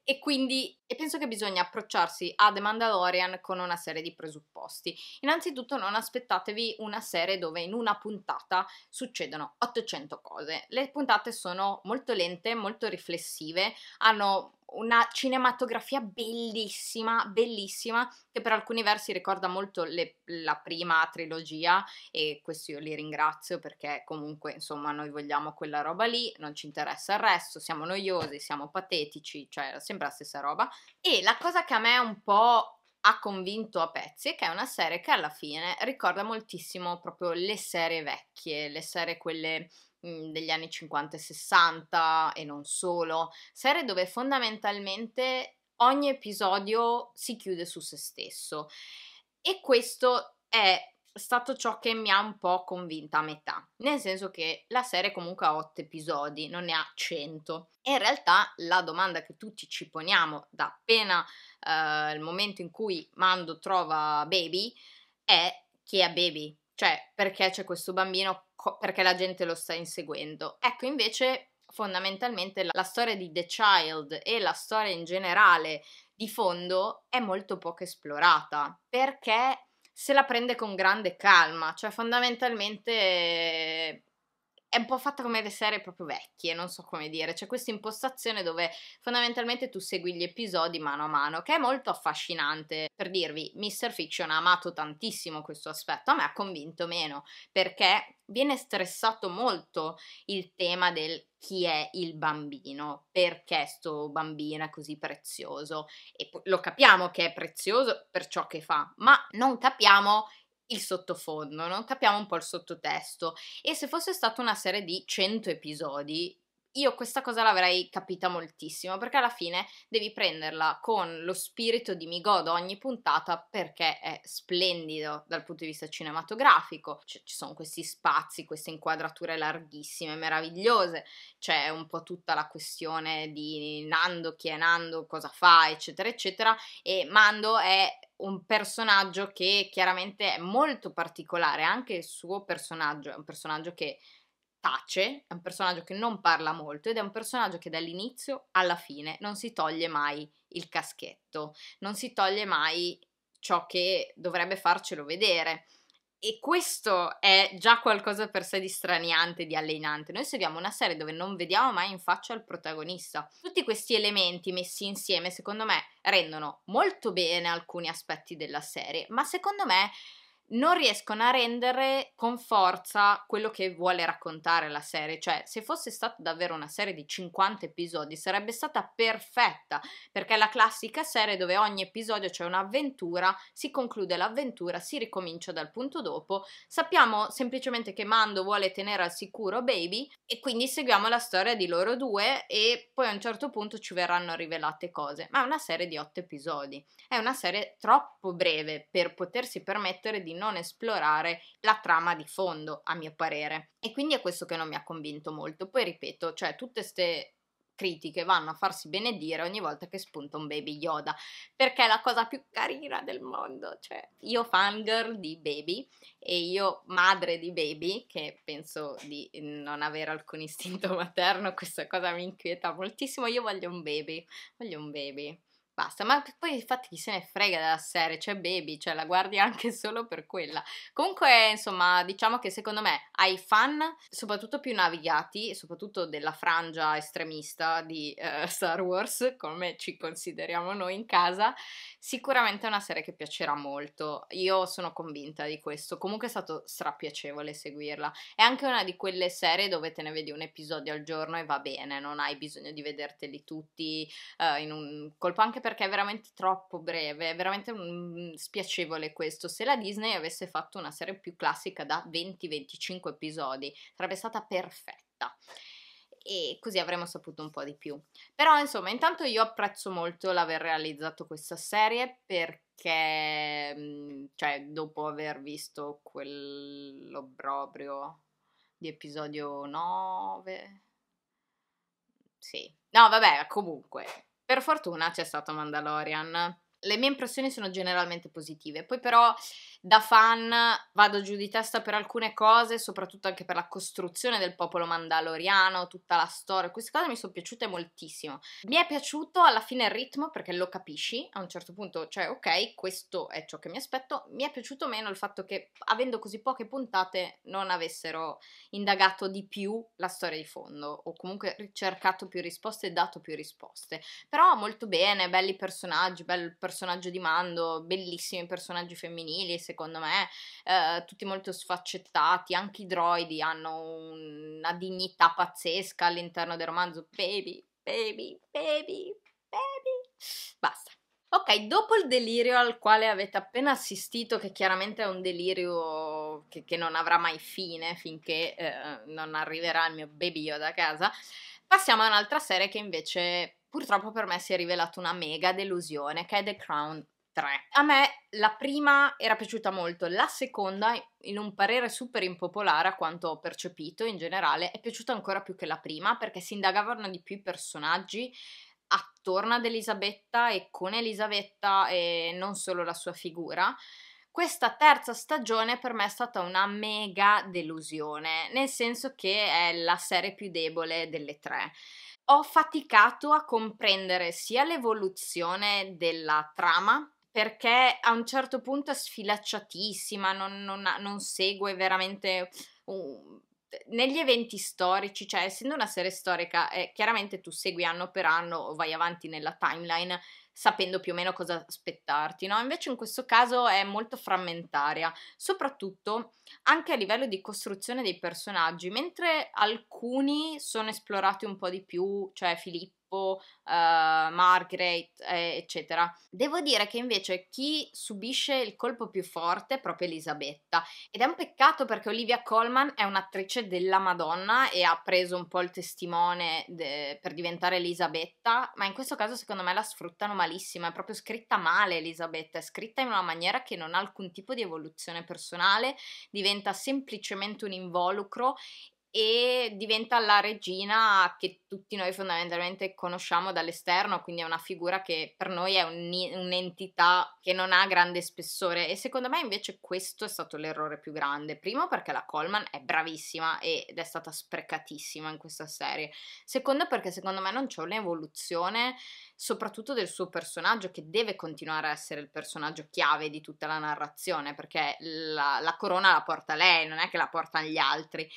E quindi e penso che bisogna approcciarsi a The Mandalorian con una serie di presupposti. Innanzitutto non aspettatevi una serie dove in una puntata succedono 800 cose. Le puntate sono molto lente, molto riflessive, hanno una cinematografia bellissima, bellissima, che per alcuni versi ricorda molto le, la prima trilogia e questo io li ringrazio perché comunque insomma noi vogliamo quella roba lì, non ci interessa il resto, siamo noiosi, siamo patetici, cioè è sempre la stessa roba. E la cosa che a me un po' ha convinto a pezzi, che è una serie che alla fine ricorda moltissimo proprio le serie vecchie, le serie quelle Mhmm, degli anni 50 e 60 e non solo, serie dove fondamentalmente ogni episodio si chiude su se stesso e questo è stato ciò che mi ha un po' convinta a metà, nel senso che la serie comunque ha 8 episodi, non ne ha 100. E in realtà la domanda che tutti ci poniamo da appena eh, il momento in cui Mando trova Baby è chi è Baby? cioè perché c'è questo bambino, co- perché la gente lo sta inseguendo. Ecco, invece fondamentalmente la, la storia di The Child e la storia in generale di fondo è molto poco esplorata, perché se la prende con grande calma, cioè fondamentalmente è un po' fatta come le serie proprio vecchie, non so come dire. C'è questa impostazione dove fondamentalmente tu segui gli episodi mano a mano, che è molto affascinante. Per dirvi, Mr. Fiction ha amato tantissimo questo aspetto, a me ha convinto meno, perché viene stressato molto il tema del chi è il bambino, perché sto bambino è così prezioso e lo capiamo che è prezioso per ciò che fa, ma non capiamo il sottofondo, no? capiamo un po' il sottotesto. E se fosse stata una serie di 100 episodi, io questa cosa l'avrei capita moltissimo, perché alla fine devi prenderla con lo spirito di mi godo ogni puntata perché è splendido dal punto di vista cinematografico. C- ci sono questi spazi, queste inquadrature larghissime, meravigliose, c'è un po' tutta la questione di Nando, chi è Nando, cosa fa, eccetera, eccetera. E Mando è un personaggio che chiaramente è molto particolare, anche il suo personaggio è un personaggio che tace, è un personaggio che non parla molto ed è un personaggio che dall'inizio alla fine non si toglie mai il caschetto, non si toglie mai ciò che dovrebbe farcelo vedere. E questo è già qualcosa per sé di straniante, di allenante. Noi seguiamo una serie dove non vediamo mai in faccia il protagonista. Tutti questi elementi messi insieme, secondo me, rendono molto bene alcuni aspetti della serie, ma secondo me non riescono a rendere con forza quello che vuole raccontare la serie, cioè se fosse stata davvero una serie di 50 episodi sarebbe stata perfetta, perché è la classica serie dove ogni episodio c'è un'avventura, si conclude l'avventura, si ricomincia dal punto dopo, sappiamo semplicemente che Mando vuole tenere al sicuro Baby e quindi seguiamo la storia di loro due e poi a un certo punto ci verranno rivelate cose, ma è una serie di 8 episodi, è una serie troppo breve per potersi permettere di non esplorare la trama di fondo, a mio parere. E quindi è questo che non mi ha convinto molto. Poi ripeto, cioè tutte queste critiche vanno a farsi benedire ogni volta che spunta un baby Yoda, perché è la cosa più carina del mondo, cioè io fangirl di baby e io madre di baby, che penso di non avere alcun istinto materno, questa cosa mi inquieta moltissimo, io voglio un baby, voglio un baby. Basta, ma poi infatti chi se ne frega della serie, cioè Baby, cioè la guardi anche solo per quella. Comunque, insomma, diciamo che secondo me ai fan, soprattutto più navigati, soprattutto della frangia estremista di eh, Star Wars, come ci consideriamo noi in casa, sicuramente è una serie che piacerà molto. Io sono convinta di questo. Comunque è stato strapiacevole seguirla. È anche una di quelle serie dove te ne vedi un episodio al giorno e va bene, non hai bisogno di vederteli tutti eh, in un colpo anche per perché è veramente troppo breve, è veramente un, mm, spiacevole questo. Se la Disney avesse fatto una serie più classica da 20-25 episodi, sarebbe stata perfetta e così avremmo saputo un po' di più. Però insomma, intanto io apprezzo molto l'aver realizzato questa serie perché, mm, cioè, dopo aver visto quell'obbrobrio di episodio 9... Sì. No, vabbè, comunque, per fortuna c'è stato Mandalorian. Le mie impressioni sono generalmente positive, poi però da fan vado giù di testa per alcune cose, soprattutto anche per la costruzione del popolo mandaloriano, tutta la storia, queste cose mi sono piaciute moltissimo. Mi è piaciuto alla fine il ritmo perché lo capisci a un certo punto, cioè ok, questo è ciò che mi aspetto. Mi è piaciuto meno il fatto che avendo così poche puntate non avessero indagato di più la storia di fondo o comunque ricercato più risposte e dato più risposte. Però molto bene, belli personaggi, bel personaggio di Mando, bellissimi personaggi femminili, secondo me, eh, tutti molto sfaccettati, anche i droidi hanno una dignità pazzesca all'interno del romanzo. Baby, baby, baby, baby. Basta. Ok, dopo il delirio al quale avete appena assistito, che chiaramente è un delirio che, che non avrà mai fine finché eh, non arriverà il mio baby Yoda a casa, passiamo a un'altra serie che invece purtroppo per me si è rivelata una mega delusione, che è The Crown tre. A me la prima era piaciuta molto, la seconda, in un parere super impopolare a quanto ho percepito in generale, è piaciuta ancora più che la prima perché si indagavano di più i personaggi attorno ad Elisabetta e con Elisabetta e non solo la sua figura. Questa terza stagione per me è stata una mega delusione, nel senso che è la serie più debole delle tre ho faticato a comprendere sia l'evoluzione della trama perché a un certo punto è sfilacciatissima, non, non, non segue veramente... Uh, negli eventi storici, cioè essendo una serie storica, eh, chiaramente tu segui anno per anno o vai avanti nella timeline sapendo più o meno cosa aspettarti, no? Invece in questo caso è molto frammentaria, soprattutto anche a livello di costruzione dei personaggi, mentre alcuni sono esplorati un po' di più, cioè Filippo Pippo, uh, eh, Margaret, eh, eccetera. Devo dire che invece chi subisce il colpo più forte è proprio Elisabetta ed è un peccato perché Olivia Colman è un'attrice della Madonna e ha preso un po' il testimone de- per diventare Elisabetta, ma in questo caso secondo me la sfruttano malissimo, è proprio scritta male Elisabetta, è scritta in una maniera che non ha alcun tipo di evoluzione personale, diventa semplicemente un involucro e diventa la regina che tutti noi fondamentalmente conosciamo dall'esterno, quindi è una figura che per noi è un, un'entità che non ha grande spessore e secondo me invece questo è stato l'errore più grande, primo perché la Coleman è bravissima ed è stata sprecatissima in questa serie, secondo perché secondo me non c'è un'evoluzione soprattutto del suo personaggio che deve continuare a essere il personaggio chiave di tutta la narrazione perché la, la corona la porta lei, non è che la portano gli altri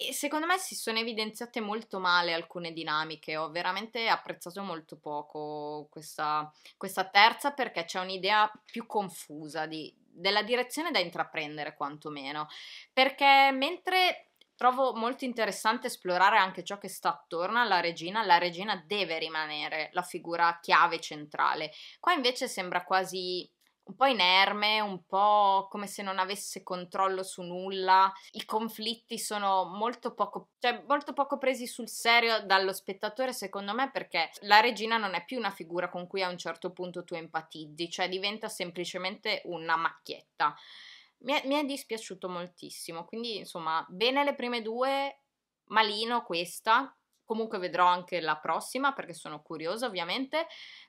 e secondo me si sono evidenziate molto male alcune dinamiche, ho veramente apprezzato molto poco questa, questa terza perché c'è un'idea più confusa di, della direzione da intraprendere quantomeno, perché mentre trovo molto interessante esplorare anche ciò che sta attorno alla regina. La regina deve rimanere la figura chiave centrale. Qua invece sembra quasi un po' inerme, un po' come se non avesse controllo su nulla. I conflitti sono molto poco, cioè molto poco presi sul serio dallo spettatore, secondo me, perché la regina non è più una figura con cui a un certo punto tu empatizzi, cioè diventa semplicemente una macchietta. Mi è, mi è dispiaciuto moltissimo, quindi insomma, bene le prime due, malino questa. Comunque vedrò anche la prossima perché sono curiosa ovviamente,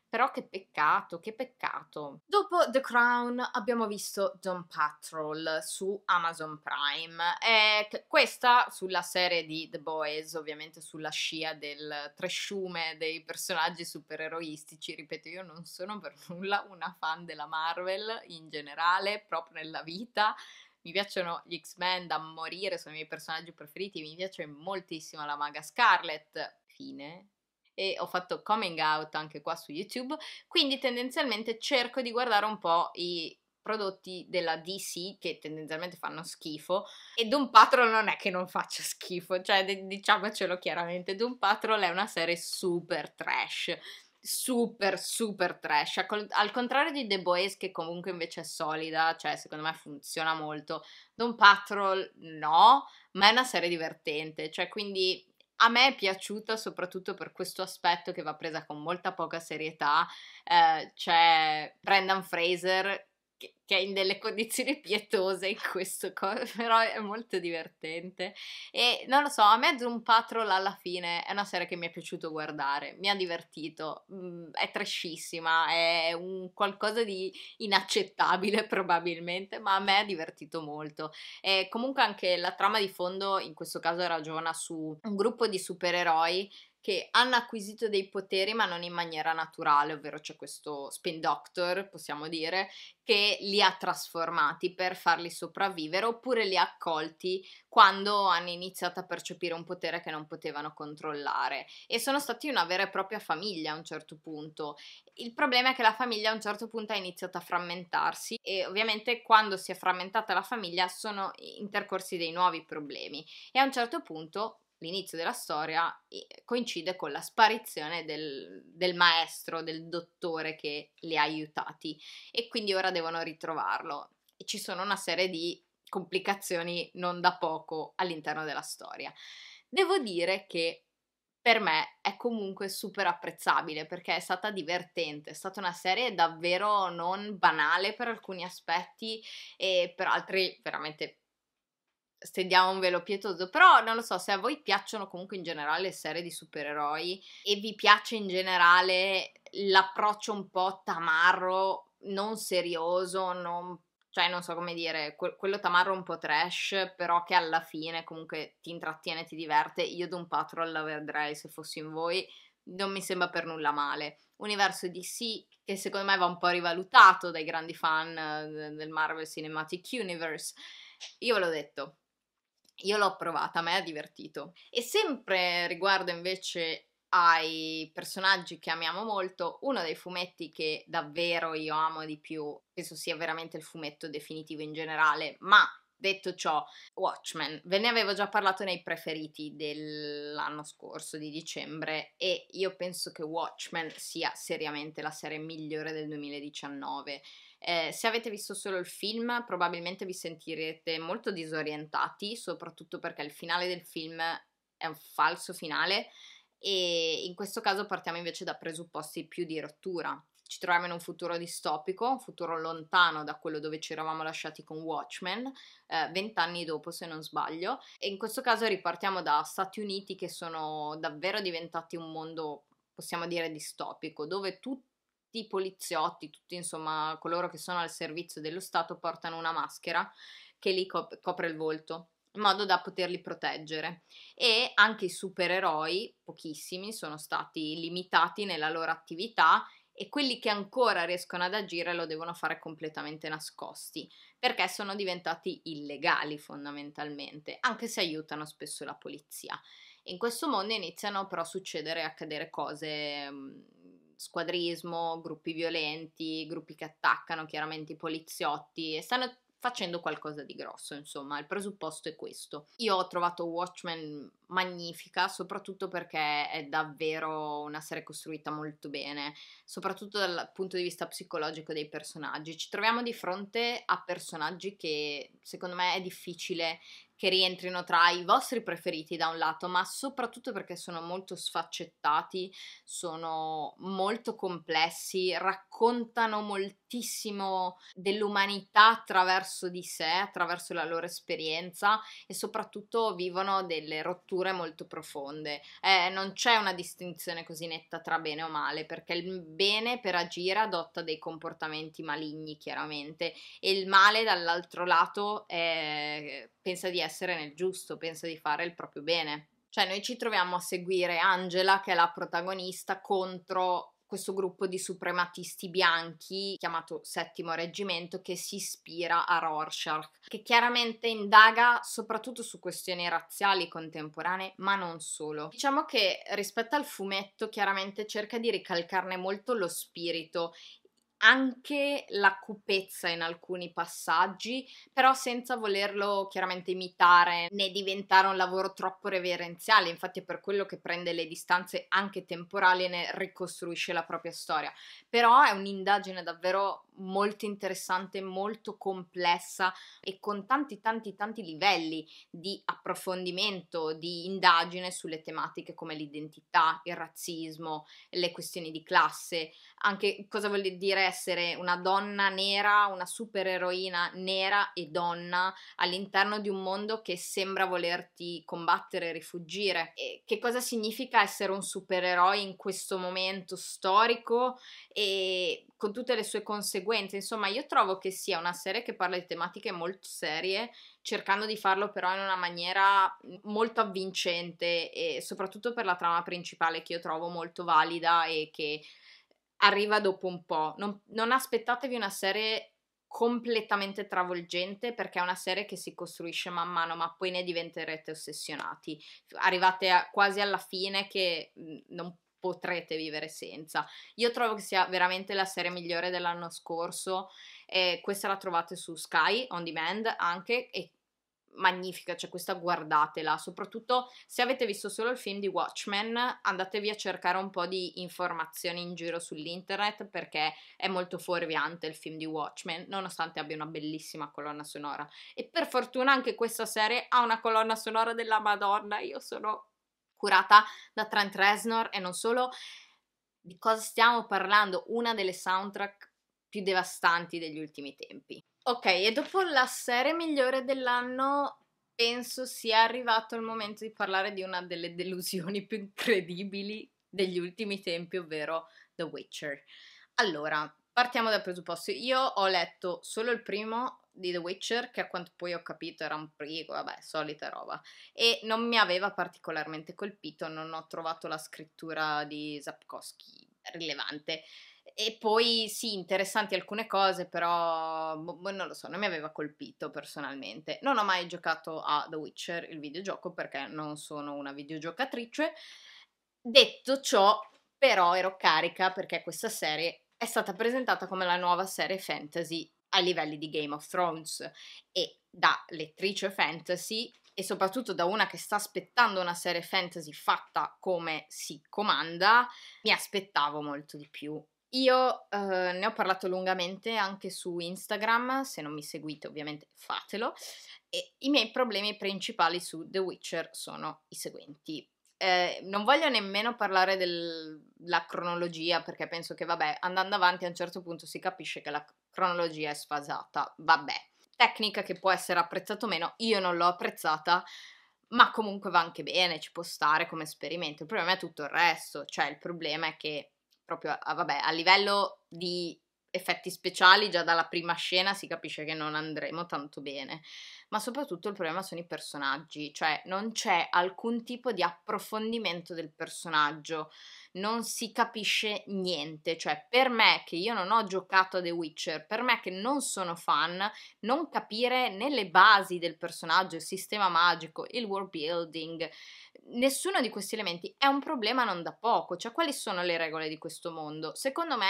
però che peccato, che peccato. Dopo The Crown abbiamo visto Don Patrol su Amazon Prime. E questa sulla serie di The Boys, ovviamente sulla scia del tresciume dei personaggi supereroistici. Ripeto, io non sono per nulla una fan della Marvel in generale, proprio nella vita. Mi piacciono gli X-Men da morire, sono i miei personaggi preferiti. Mi piace moltissimo la maga Scarlet. Fine e ho fatto coming out anche qua su YouTube, quindi tendenzialmente cerco di guardare un po' i prodotti della DC che tendenzialmente fanno schifo e Doom Patrol non è che non faccia schifo, cioè diciamocelo chiaramente, Doom Patrol è una serie super trash super super trash al contrario di The Boys che comunque invece è solida cioè secondo me funziona molto Doom Patrol no ma è una serie divertente cioè quindi a me è piaciuta soprattutto per questo aspetto che va presa con molta poca serietà. Eh, c'è Brendan Fraser che, è in delle condizioni pietose in questo co- però è molto divertente e non lo so, a me Zoom Patrol alla fine è una serie che mi è piaciuto guardare, mi ha divertito, mm, è trascissima, è un qualcosa di inaccettabile probabilmente, ma a me ha divertito molto e comunque anche la trama di fondo in questo caso ragiona su un gruppo di supereroi che hanno acquisito dei poteri ma non in maniera naturale, ovvero c'è questo spin doctor, possiamo dire, che li ha trasformati per farli sopravvivere oppure li ha accolti quando hanno iniziato a percepire un potere che non potevano controllare e sono stati una vera e propria famiglia a un certo punto. Il problema è che la famiglia a un certo punto ha iniziato a frammentarsi e ovviamente quando si è frammentata la famiglia sono intercorsi dei nuovi problemi e a un certo punto l'inizio della storia coincide con la sparizione del, del, maestro, del dottore che li ha aiutati e quindi ora devono ritrovarlo. E ci sono una serie di complicazioni non da poco all'interno della storia. Devo dire che per me è comunque super apprezzabile perché è stata divertente, è stata una serie davvero non banale per alcuni aspetti e per altri veramente stendiamo un velo pietoso, però non lo so se a voi piacciono comunque in generale le serie di supereroi e vi piace in generale l'approccio un po' tamarro, non serioso, non, cioè non so come dire, que- quello tamarro un po' trash, però che alla fine comunque ti intrattiene, ti diverte. Io da un Patrol la vedrei se fossi in voi, non mi sembra per nulla male. Universo DC che secondo me va un po' rivalutato dai grandi fan eh, del Marvel Cinematic Universe. Io ve l'ho detto, io l'ho provata, a me ha divertito. E sempre riguardo invece ai personaggi che amiamo molto, uno dei fumetti che davvero io amo di più, penso sia veramente il fumetto definitivo in generale, ma detto ciò, Watchmen, ve ne avevo già parlato nei preferiti dell'anno scorso di dicembre e io penso che Watchmen sia seriamente la serie migliore del 2019 eh, se avete visto solo il film, probabilmente vi sentirete molto disorientati, soprattutto perché il finale del film è un falso finale e in questo caso partiamo invece da presupposti più di rottura. Ci troviamo in un futuro distopico, un futuro lontano da quello dove ci eravamo lasciati con Watchmen, eh, vent'anni eh, dopo se non sbaglio, e in questo caso ripartiamo da Stati Uniti che sono davvero diventati un mondo, possiamo dire, distopico, dove tutto i poliziotti, tutti insomma coloro che sono al servizio dello Stato portano una maschera che li copre il volto in modo da poterli proteggere e anche i supereroi, pochissimi, sono stati limitati nella loro attività e quelli che ancora riescono ad agire lo devono fare completamente nascosti, perché sono diventati illegali fondamentalmente, anche se aiutano spesso la polizia. In questo mondo iniziano però a succedere e accadere cose mhmm, squadrismo, gruppi violenti, gruppi che attaccano chiaramente i poliziotti e stanno facendo qualcosa di grosso, insomma, il presupposto è questo. Io ho trovato Watchmen magnifica, soprattutto perché è davvero una serie costruita molto bene, soprattutto dal punto di vista psicologico dei personaggi. Ci troviamo di fronte a personaggi che secondo me è difficile che rientrino tra i vostri preferiti da un lato, ma soprattutto perché sono molto sfaccettati, sono molto complessi, raccontano moltissimo tantissimo dell'umanità attraverso di sé, attraverso la loro esperienza e soprattutto vivono delle rotture molto profonde. Eh, non c'è una distinzione così netta tra bene o male, perché il bene per agire adotta dei comportamenti maligni, chiaramente, e il male dall'altro lato è, eh, pensa di essere nel giusto, pensa di fare il proprio bene. Cioè noi ci troviamo a seguire Angela, che è la protagonista, contro questo gruppo di suprematisti bianchi chiamato Settimo Reggimento che si ispira a Rorschach, che chiaramente indaga soprattutto su questioni razziali contemporanee, ma non solo. Diciamo che rispetto al fumetto chiaramente cerca di ricalcarne molto lo spirito anche la cupezza in alcuni passaggi, però senza volerlo chiaramente imitare né diventare un lavoro troppo reverenziale, infatti è per quello che prende le distanze anche temporali e ne ricostruisce la propria storia. Però è un'indagine davvero molto interessante, molto complessa e con tanti tanti tanti livelli di approfondimento, di indagine sulle tematiche come l'identità, il razzismo, le questioni di classe, anche cosa vuol dire essere una donna nera, una supereroina nera e donna all'interno di un mondo che sembra volerti combattere e rifuggire. E che cosa significa essere un supereroe in questo momento storico e con tutte le sue conseguenze? Insomma, io trovo che sia una serie che parla di tematiche molto serie cercando di farlo però in una maniera mm, molto avvincente e soprattutto per la trama principale che io trovo molto valida e che arriva dopo un po'. Non, non aspettatevi una serie completamente travolgente perché è una serie che si costruisce man mano ma poi ne diventerete ossessionati arrivate a, quasi alla fine che mm, non potrete vivere senza io trovo che sia veramente la serie migliore dell'anno scorso eh, questa la trovate su Sky On Demand anche e magnifica, cioè questa guardatela, soprattutto se avete visto solo il film di Watchmen, andatevi a cercare un po' di informazioni in giro sull'internet perché è molto fuorviante il film di Watchmen, nonostante abbia una bellissima colonna sonora. E per fortuna anche questa serie ha una colonna sonora della Madonna, io sono curata da Trent Reznor e non solo. Di cosa stiamo parlando? Una delle soundtrack più devastanti degli ultimi tempi. Ok, e dopo la serie migliore dell'anno penso sia arrivato il momento di parlare di una delle delusioni più incredibili degli ultimi tempi, ovvero The Witcher. Allora, partiamo dal presupposto. Io ho letto solo il primo di The Witcher, che a quanto poi ho capito era un prego, vabbè, solita roba, e non mi aveva particolarmente colpito, non ho trovato la scrittura di Zapkowski rilevante. E poi sì, interessanti alcune cose, però boh, boh, non lo so, non mi aveva colpito personalmente. Non ho mai giocato a The Witcher, il videogioco, perché non sono una videogiocatrice. Detto ciò, però ero carica perché questa serie è stata presentata come la nuova serie fantasy ai livelli di Game of Thrones e da lettrice fantasy e soprattutto da una che sta aspettando una serie fantasy fatta come si comanda, mi aspettavo molto di più io eh, ne ho parlato lungamente anche su Instagram, se non mi seguite ovviamente fatelo. E I miei problemi principali su The Witcher sono i seguenti. Eh, non voglio nemmeno parlare della cronologia perché penso che vabbè, andando avanti a un certo punto si capisce che la cronologia è sfasata. Vabbè, tecnica che può essere apprezzata o meno, io non l'ho apprezzata ma comunque va anche bene, ci può stare come esperimento. Il problema è tutto il resto, cioè il problema è che proprio a, ah, vabbè, a livello di effetti speciali già dalla prima scena si capisce che non andremo tanto bene, ma soprattutto il problema sono i personaggi, cioè non c'è alcun tipo di approfondimento del personaggio, non si capisce niente, cioè per me che io non ho giocato a The Witcher, per me che non sono fan, non capire né le basi del personaggio, il sistema magico, il world building, nessuno di questi elementi è un problema non da poco, cioè quali sono le regole di questo mondo? Secondo me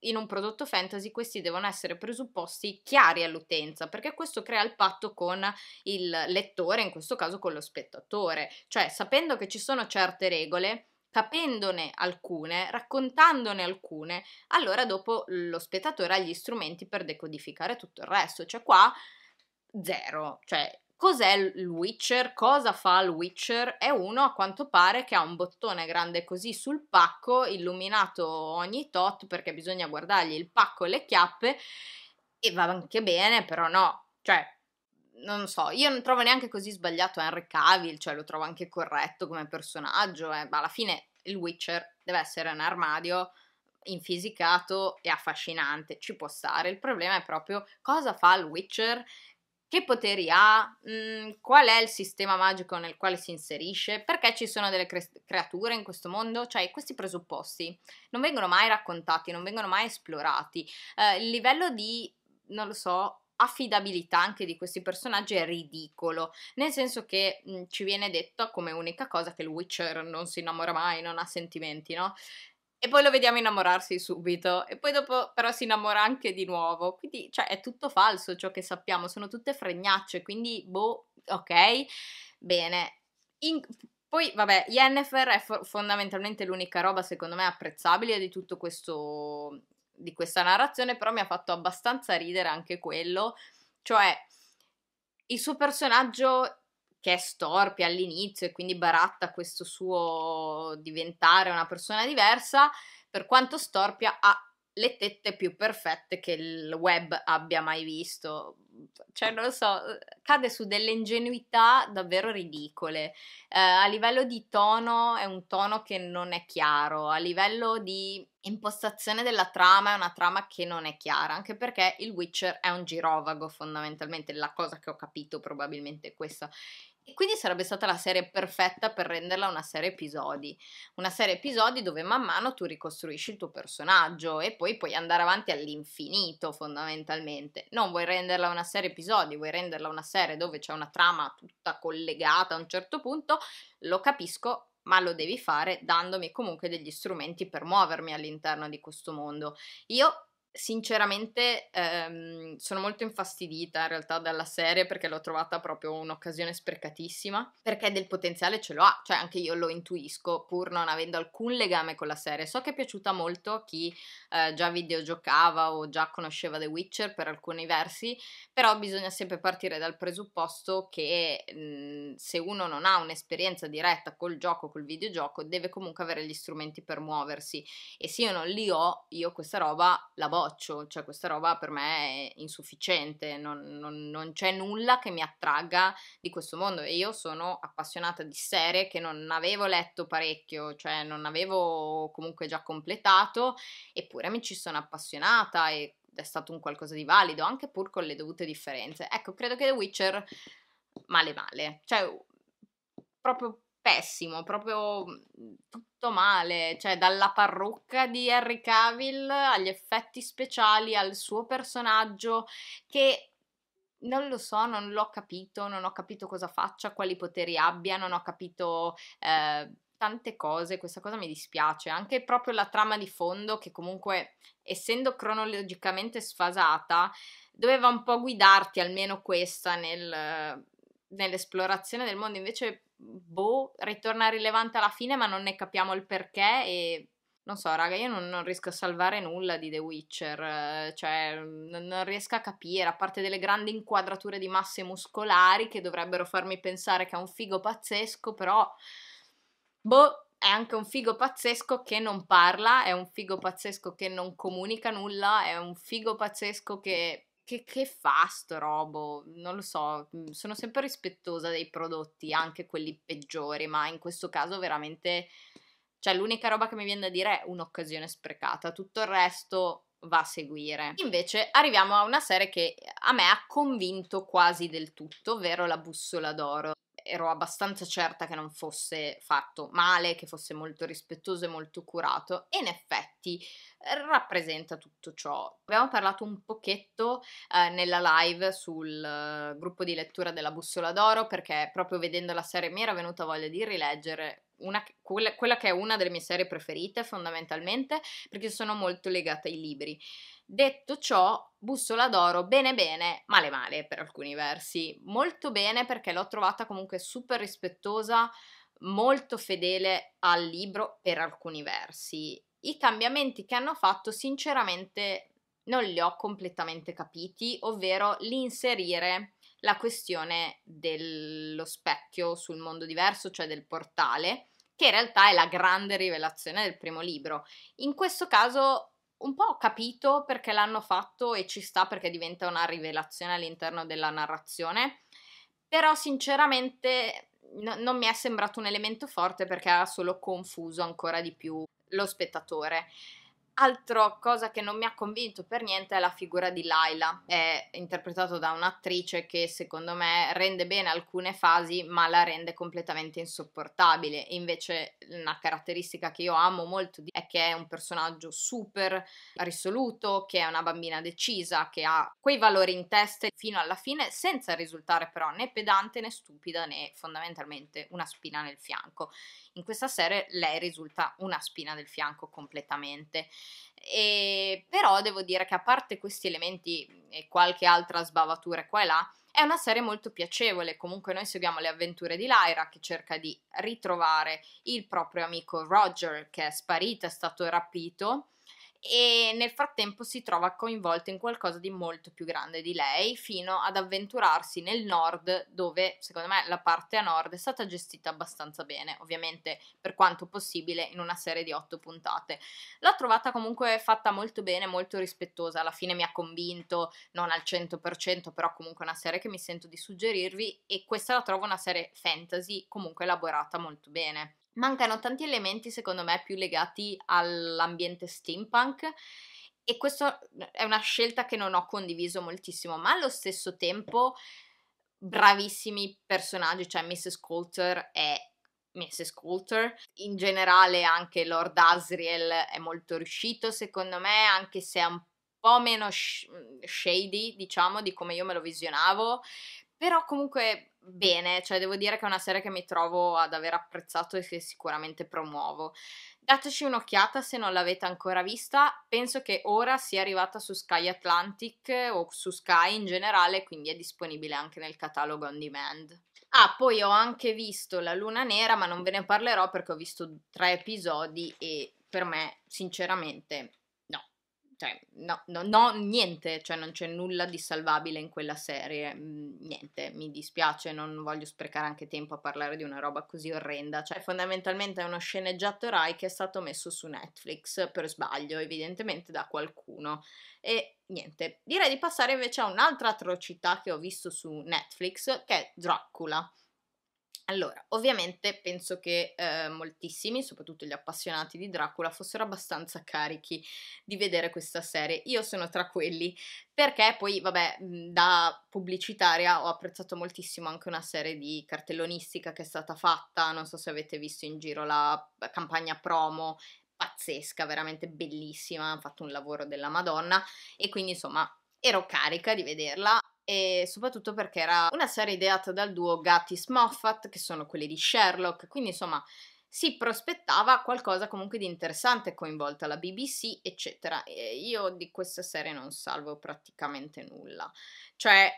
in un prodotto fantasy questi devono essere presupposti chiari all'utenza, perché questo crea il patto con il lettore, in questo caso con lo spettatore, cioè sapendo che ci sono certe regole, capendone alcune, raccontandone alcune, allora dopo lo spettatore ha gli strumenti per decodificare tutto il resto, cioè qua zero, cioè Cos'è il Witcher? Cosa fa il Witcher? È uno a quanto pare che ha un bottone grande così sul pacco, illuminato ogni tot perché bisogna guardargli il pacco e le chiappe e va anche bene, però no, cioè non so, io non trovo neanche così sbagliato Henry Cavill, cioè lo trovo anche corretto come personaggio, eh, ma alla fine il Witcher deve essere un armadio infisicato e affascinante, ci può stare. Il problema è proprio cosa fa il Witcher che poteri ha? Mm, qual è il sistema magico nel quale si inserisce? Perché ci sono delle cre- creature in questo mondo? Cioè, questi presupposti non vengono mai raccontati, non vengono mai esplorati. Eh, il livello di, non lo so, affidabilità anche di questi personaggi è ridicolo, nel senso che mh, mm, ci viene detto come unica cosa che il Witcher non si innamora mai, non ha sentimenti, no? E poi lo vediamo innamorarsi subito e poi dopo però si innamora anche di nuovo. Quindi cioè è tutto falso ciò che sappiamo, sono tutte fregnacce, quindi boh, ok. Bene. In... Poi, vabbè, Yennefer è for- fondamentalmente l'unica roba, secondo me, apprezzabile di tutto questo. di questa narrazione, però mi ha fatto abbastanza ridere anche quello. Cioè, il suo personaggio che è storpia all'inizio e quindi baratta questo suo diventare una persona diversa, per quanto storpia ha le tette più perfette che il web abbia mai visto. Cioè, non lo so, cade su delle ingenuità davvero ridicole. Eh, a livello di tono è un tono che non è chiaro, a livello di impostazione della trama è una trama che non è chiara, anche perché il Witcher è un girovago fondamentalmente, la cosa che ho capito probabilmente è questa. E quindi sarebbe stata la serie perfetta per renderla una serie episodi. Una serie episodi dove man mano tu ricostruisci il tuo personaggio e poi puoi andare avanti all'infinito fondamentalmente. Non vuoi renderla una serie episodi, vuoi renderla una serie dove c'è una trama tutta collegata a un certo punto, lo capisco, ma lo devi fare dandomi comunque degli strumenti per muovermi all'interno di questo mondo. Io sinceramente ehm, sono molto infastidita in realtà dalla serie perché l'ho trovata proprio un'occasione sprecatissima, perché del potenziale ce lo ha, cioè anche io lo intuisco pur non avendo alcun legame con la serie. So che è piaciuta molto a chi eh, già videogiocava o già conosceva The Witcher per alcuni versi, però bisogna sempre partire dal presupposto che mh, mhmm, se uno non ha un'esperienza diretta col gioco, col videogioco, deve comunque avere gli strumenti per muoversi e se io non li ho, io questa roba la voglio boh, scotch, cioè questa roba per me è insufficiente, non, non, non, c'è nulla che mi attragga di questo mondo e io sono appassionata di serie che non avevo letto parecchio, cioè non avevo comunque già completato, eppure mi ci sono appassionata ed è stato un qualcosa di valido, anche pur con le dovute differenze. Ecco, credo che The Witcher male male, cioè proprio pessimo, proprio mm, tutto male, cioè dalla parrucca di Henry Cavill agli effetti speciali, al suo personaggio che non lo so, non l'ho capito, non ho capito cosa faccia, quali poteri abbia, non ho capito eh, tante cose, questa cosa mi dispiace, anche proprio la trama di fondo che comunque essendo cronologicamente sfasata doveva un po' guidarti almeno questa nel, nell'esplorazione del mondo, invece boh, ritorna rilevante alla fine, ma non ne capiamo il perché e non so, raga, io non, non, riesco a salvare nulla di The Witcher, eh, cioè non, non, riesco a capire, a parte delle grandi inquadrature di masse muscolari che dovrebbero farmi pensare che è un figo pazzesco, però boh, è anche un figo pazzesco che non parla, è un figo pazzesco che non comunica nulla, è un figo pazzesco che che, che, fa sto robo? Non lo so, mm, sono sempre rispettosa dei prodotti, anche quelli peggiori, ma in questo caso veramente, cioè l'unica roba che mi viene da dire è un'occasione sprecata, tutto il resto va a seguire. Invece arriviamo a una serie che a me ha convinto quasi del tutto, ovvero La bussola d'oro. Ero abbastanza certa che non fosse fatto male, che fosse molto rispettoso e molto curato, e in effetti effetti eh, rappresenta tutto ciò. Abbiamo parlato un pochetto eh, nella live sul eh, gruppo di lettura della Bussola d'Oro perché proprio vedendo la serie mi era venuta voglia di rileggere una, quella, quella, che è una delle mie serie preferite fondamentalmente perché sono molto legata ai libri. Detto ciò, Bussola d'Oro bene bene, male male per alcuni versi, molto bene perché l'ho trovata comunque super rispettosa, molto fedele al libro per alcuni versi i cambiamenti che hanno fatto sinceramente non li ho completamente capiti, ovvero l'inserire la questione dello specchio sul mondo diverso, cioè del portale, che in realtà è la grande rivelazione del primo libro. In questo caso un po' ho capito perché l'hanno fatto e ci sta perché diventa una rivelazione all'interno della narrazione, però sinceramente no, non mi è sembrato un elemento forte perché ha solo confuso ancora di più lo spettatore. Altra cosa che non mi ha convinto per niente è la figura di Laila, è interpretato da un'attrice che secondo me rende bene alcune fasi ma la rende completamente insopportabile. Invece una caratteristica che io amo molto è che è un personaggio super risoluto, che è una bambina decisa, che ha quei valori in testa fino alla fine senza risultare però né pedante né stupida né fondamentalmente una spina nel fianco. In questa serie lei risulta una spina del fianco completamente. E, però devo dire che a parte questi elementi e qualche altra sbavatura qua e là, è una serie molto piacevole. Comunque noi seguiamo le avventure di Lyra che cerca di ritrovare il proprio amico Roger che è sparito, è stato rapito e nel frattempo si trova coinvolta in qualcosa di molto più grande di lei fino ad avventurarsi nel nord dove secondo me la parte a nord è stata gestita abbastanza bene ovviamente per quanto possibile in una serie di otto puntate l'ho trovata comunque fatta molto bene molto rispettosa alla fine mi ha convinto non al 100% però comunque una serie che mi sento di suggerirvi e questa la trovo una serie fantasy comunque elaborata molto bene mancano tanti elementi secondo me più legati all'ambiente steampunk e questa mhmm, è una scelta che non ho condiviso moltissimo, ma allo stesso tempo bravissimi personaggi, cioè Mrs. Coulter è Mrs. Coulter, in generale anche Lord Asriel è molto riuscito secondo me, anche se è un po' meno sh- mhmm, shady, diciamo, di come io me lo visionavo, però comunque bene, cioè devo dire che è una serie che mi trovo ad aver apprezzato e che sicuramente promuovo. Dateci un'occhiata se non l'avete ancora vista, penso che ora sia arrivata su Sky Atlantic o su Sky in generale, quindi è disponibile anche nel catalogo on demand. Ah, poi ho anche visto La Luna Nera, ma non ve ne parlerò perché ho visto tre episodi e per me, sinceramente, cioè, no, no, no, niente, cioè non c'è nulla di salvabile in quella serie, mm, niente, mi dispiace, non voglio sprecare anche tempo a parlare di una roba così orrenda, cioè fondamentalmente è uno sceneggiato Rai che è stato messo su Netflix per sbaglio, evidentemente da qualcuno, e niente, direi di passare invece a un'altra atrocità che ho visto su Netflix, che è Dracula. Allora, ovviamente penso che eh, moltissimi, soprattutto gli appassionati di Dracula, fossero abbastanza carichi di vedere questa serie. Io sono tra quelli, perché poi, vabbè, da pubblicitaria ho apprezzato moltissimo anche una serie di cartellonistica che è stata fatta, non so se avete visto in giro la campagna promo, pazzesca, veramente bellissima, ha fatto un lavoro della Madonna e quindi insomma ero carica di vederla e soprattutto perché era una serie ideata dal duo Gattis Moffat, che sono quelli di Sherlock, quindi insomma si prospettava qualcosa comunque di interessante coinvolta la BBC, eccetera. E io di questa serie non salvo praticamente nulla. Cioè,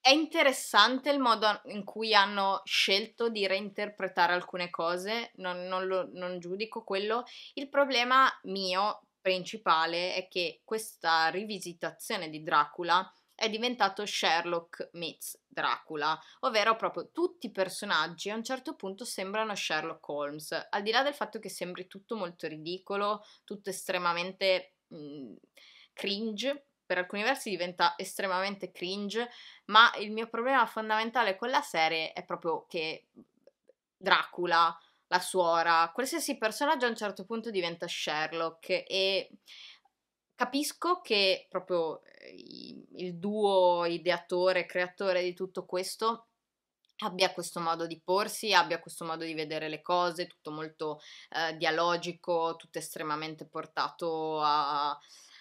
è interessante il modo in cui hanno scelto di reinterpretare alcune cose, non, non, lo, non giudico quello. Il problema mio principale è che questa rivisitazione di Dracula è diventato Sherlock meets Dracula, ovvero proprio tutti i personaggi a un certo punto sembrano Sherlock Holmes, al di là del fatto che sembri tutto molto ridicolo, tutto estremamente mh, mhmm, cringe, per alcuni versi diventa estremamente cringe, ma il mio problema fondamentale con la serie è proprio che Dracula, la suora, qualsiasi personaggio a un certo punto diventa Sherlock e Capisco che proprio eh, il duo ideatore, creatore di tutto questo abbia questo modo di porsi, abbia questo modo di vedere le cose, tutto molto eh, dialogico, tutto estremamente portato a,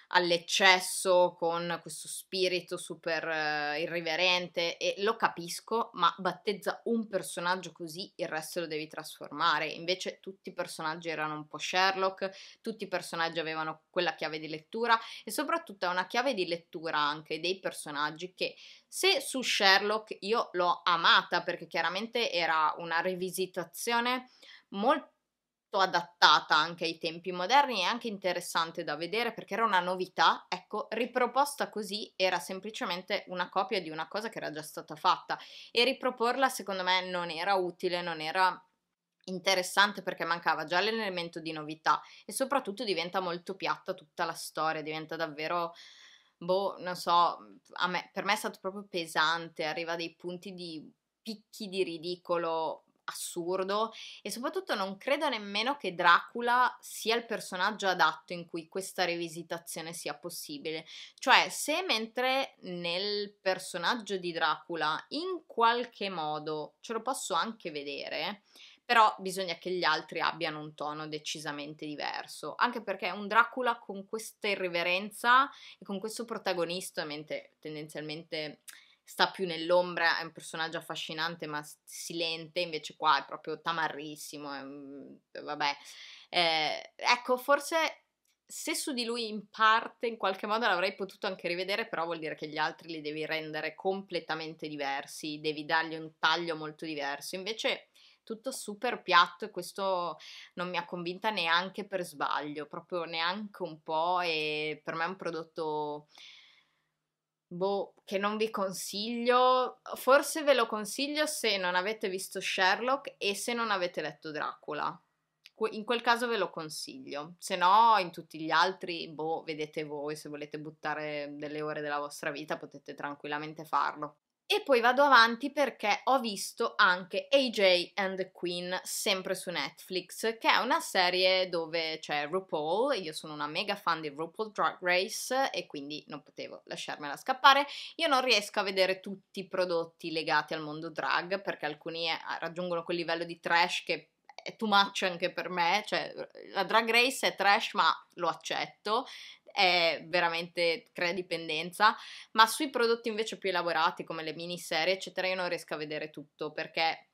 all'eccesso, con questo spirito super eh, irriverente e lo capisco, ma battezza un personaggio così, il resto lo devi trasformare. Invece tutti i personaggi erano un po' Sherlock, tutti i personaggi avevano quella chiave di lettura e soprattutto è una chiave di lettura anche dei personaggi che se su Sherlock io l'ho amata perché chiaramente era una rivisitazione molto adattata anche ai tempi moderni e anche interessante da vedere perché era una novità, ecco, riproposta così era semplicemente una copia di una cosa che era già stata fatta e riproporla secondo me non era utile, non era interessante perché mancava già l'elemento di novità e soprattutto diventa molto piatta tutta la storia, diventa davvero boh, non so, me, per me è stato proprio pesante, arriva a dei punti di picchi di ridicolo assurdo e soprattutto non credo nemmeno che Dracula sia il personaggio adatto in cui questa rivisitazione sia possibile. Cioè, se mentre nel personaggio di Dracula in qualche modo ce lo posso anche vedere, però bisogna che gli altri abbiano un tono decisamente diverso, anche perché un Dracula con questa irriverenza e con questo protagonista, mentre tendenzialmente sta più nell'ombra, è un personaggio affascinante ma silente, invece qua è proprio tamarrissimo, è, vabbè. Eh, ecco, forse se su di lui in parte, in qualche modo l'avrei potuto anche rivedere, però vuol dire che gli altri li devi rendere completamente diversi, devi dargli un taglio molto diverso, invece tutto super piatto e questo non mi ha convinta neanche per sbaglio, proprio neanche un po' e per me è un prodotto boh, che non vi consiglio. Forse ve lo consiglio se non avete visto Sherlock e se non avete letto Dracula. In quel caso ve lo consiglio, se no in tutti gli altri, boh, vedete voi, se volete buttare delle ore della vostra vita potete tranquillamente farlo. E poi vado avanti perché ho visto anche AJ and the Queen, sempre su Netflix, che è una serie dove c'è RuPaul, io sono una mega fan di RuPaul Drag Race e quindi non potevo lasciarmela scappare. Io non riesco a vedere tutti i prodotti legati al mondo drag perché alcuni eh, raggiungono quel livello di trash che è too much anche per me, cioè la Drag Race è trash ma lo accetto, è veramente crea dipendenza, ma sui prodotti invece più elaborati come le miniserie eccetera io non riesco a vedere tutto perché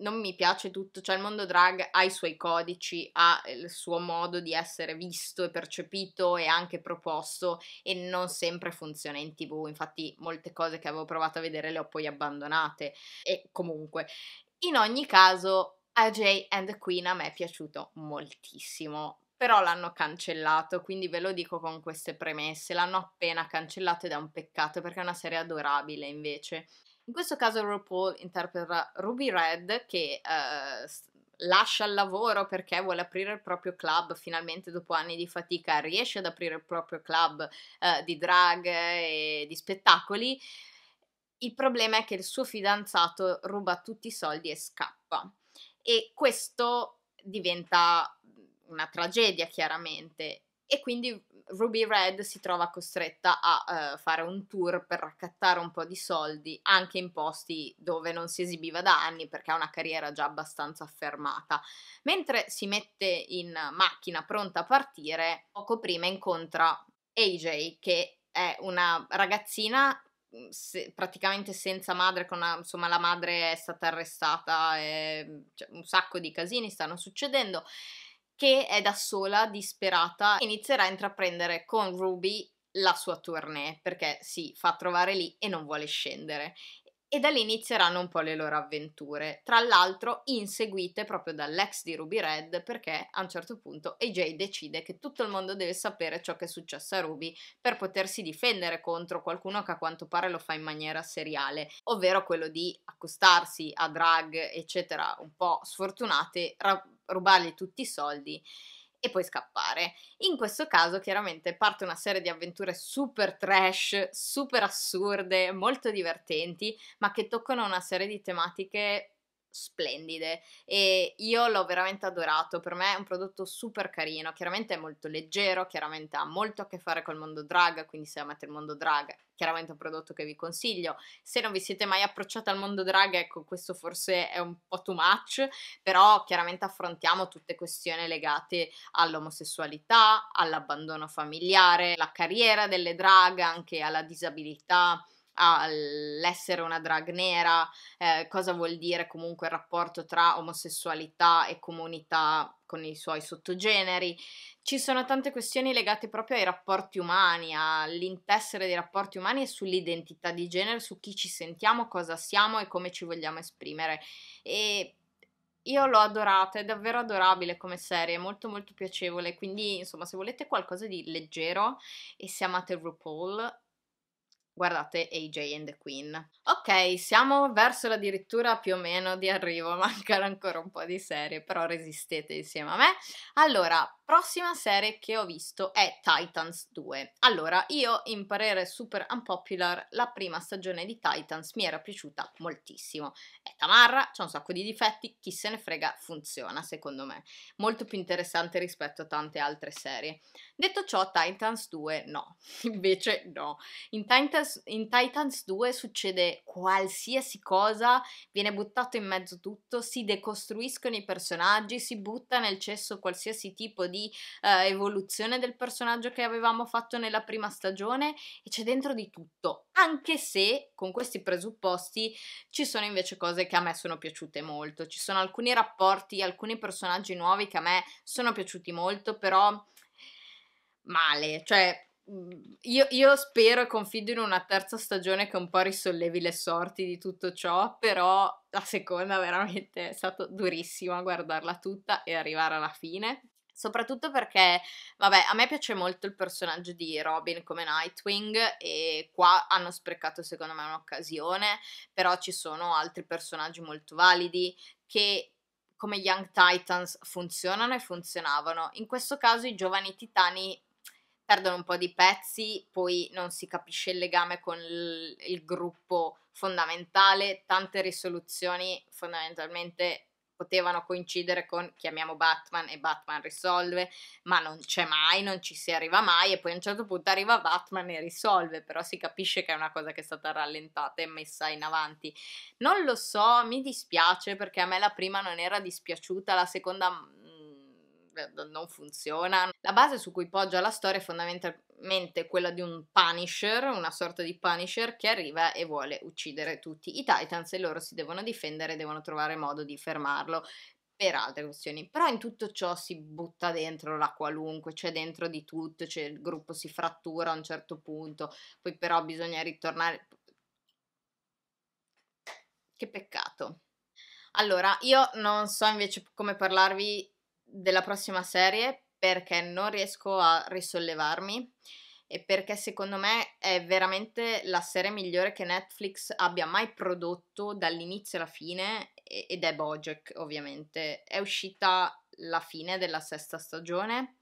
non mi piace tutto, cioè il mondo drag ha i suoi codici, ha eh, il suo modo di essere visto e percepito e anche proposto e non sempre funziona in tv, infatti molte cose che avevo provato a vedere le ho poi abbandonate e comunque in ogni caso AJ and the Queen a me è piaciuto moltissimo però l'hanno cancellato, quindi ve lo dico con queste premesse, l'hanno appena cancellato ed è un peccato perché è una serie adorabile invece. In questo caso RuPaul interpreta Ruby Red che eh, lascia il lavoro perché vuole aprire il proprio club, finalmente dopo anni di fatica riesce ad aprire il proprio club eh, di drag e di spettacoli. Il problema è che il suo fidanzato ruba tutti i soldi e scappa e questo diventa una tragedia chiaramente e quindi Ruby Red si trova costretta a uh, fare un tour per raccattare un po' di soldi anche in posti dove non si esibiva da anni perché ha una carriera già abbastanza affermata. Mentre si mette in macchina pronta a partire, poco prima incontra AJ che è una ragazzina mm, se, praticamente senza madre, una, insomma la madre è stata arrestata, e, cioè, un sacco di casini stanno succedendo che è da sola, disperata, inizierà a intraprendere con Ruby la sua tournée perché si fa trovare lì e non vuole scendere e da lì inizieranno un po' le loro avventure, tra l'altro inseguite proprio dall'ex di Ruby Red perché a un certo punto AJ decide che tutto il mondo deve sapere ciò che è successo a Ruby per potersi difendere contro qualcuno che a quanto pare lo fa in maniera seriale, ovvero quello di accostarsi a drag eccetera un po' sfortunate, ra- rubargli tutti i soldi e poi scappare. In questo caso chiaramente parte una serie di avventure super trash, super assurde, molto divertenti, ma che toccano una serie di tematiche splendide e io l'ho veramente adorato, per me è un prodotto super carino, chiaramente è molto leggero, chiaramente ha molto a che fare col mondo drag, quindi se amate il mondo drag, chiaramente è un prodotto che vi consiglio. Se non vi siete mai approcciati al mondo drag, ecco, questo forse è un po' too much, però chiaramente affrontiamo tutte questioni legate all'omosessualità, all'abbandono familiare, alla carriera delle drag, anche alla disabilità all'essere una drag nera, eh, cosa vuol dire comunque il rapporto tra omosessualità e comunità con i suoi sottogeneri. Ci sono tante questioni legate proprio ai rapporti umani, all'intessere dei rapporti umani e sull'identità di genere, su chi ci sentiamo, cosa siamo e come ci vogliamo esprimere. E io l'ho adorata, è davvero adorabile come serie, è molto molto piacevole, quindi insomma se volete qualcosa di leggero e se amate RuPaul guardate AJ and the Queen. Ok, siamo verso la dirittura più o meno di arrivo, mancano ancora un po' di serie, però resistete insieme a me. Allora, prossima serie che ho visto è Titans 2. Allora, io in parere super unpopular, la prima stagione di Titans mi era piaciuta moltissimo. È tamarra, c'è un sacco di difetti, chi se ne frega, funziona secondo me. Molto più interessante rispetto a tante altre serie. Detto ciò, Titans 2 no, invece no. In Titans in Titans 2 succede qualsiasi cosa, viene buttato in mezzo tutto, si decostruiscono i personaggi, si butta nel cesso qualsiasi tipo di uh, evoluzione del personaggio che avevamo fatto nella prima stagione e c'è dentro di tutto, anche se con questi presupposti ci sono invece cose che a me sono piaciute molto, ci sono alcuni rapporti, alcuni personaggi nuovi che a me sono piaciuti molto, però male, cioè Mm, io, io, spero e confido in una terza stagione che un po' risollevi le sorti di tutto ciò, però la seconda veramente è stata durissima guardarla tutta e arrivare alla fine. Soprattutto perché, vabbè, a me piace molto il personaggio di Robin come Nightwing e qua hanno sprecato secondo me un'occasione, però ci sono altri personaggi molto validi che come Young Titans funzionano e funzionavano. In questo caso i giovani titani perdono un po' di pezzi, poi non si capisce il legame con il, il gruppo fondamentale, tante risoluzioni fondamentalmente potevano coincidere con chiamiamo Batman e Batman risolve, ma non c'è mai, non ci si arriva mai e poi a un certo punto arriva Batman e risolve, però si capisce che è una cosa che è stata rallentata e messa in avanti. Non lo so, mi dispiace perché a me la prima non era dispiaciuta, la seconda mm, non funziona. La base su cui poggia la storia è fondamentalmente quella di un Punisher, una sorta di Punisher che arriva e vuole uccidere tutti i Titans e loro si devono difendere e devono trovare modo di fermarlo per altre questioni. Però in tutto ciò si butta dentro la qualunque, c'è dentro di tutto, c'è il gruppo si frattura a un certo punto, poi però bisogna ritornare. Che peccato. Allora, io non so invece come parlarvi della prossima serie perché non riesco a risollevarmi e perché secondo me è veramente la serie migliore che Netflix abbia mai prodotto dall'inizio alla fine ed è Bojack ovviamente. È uscita la fine della sesta stagione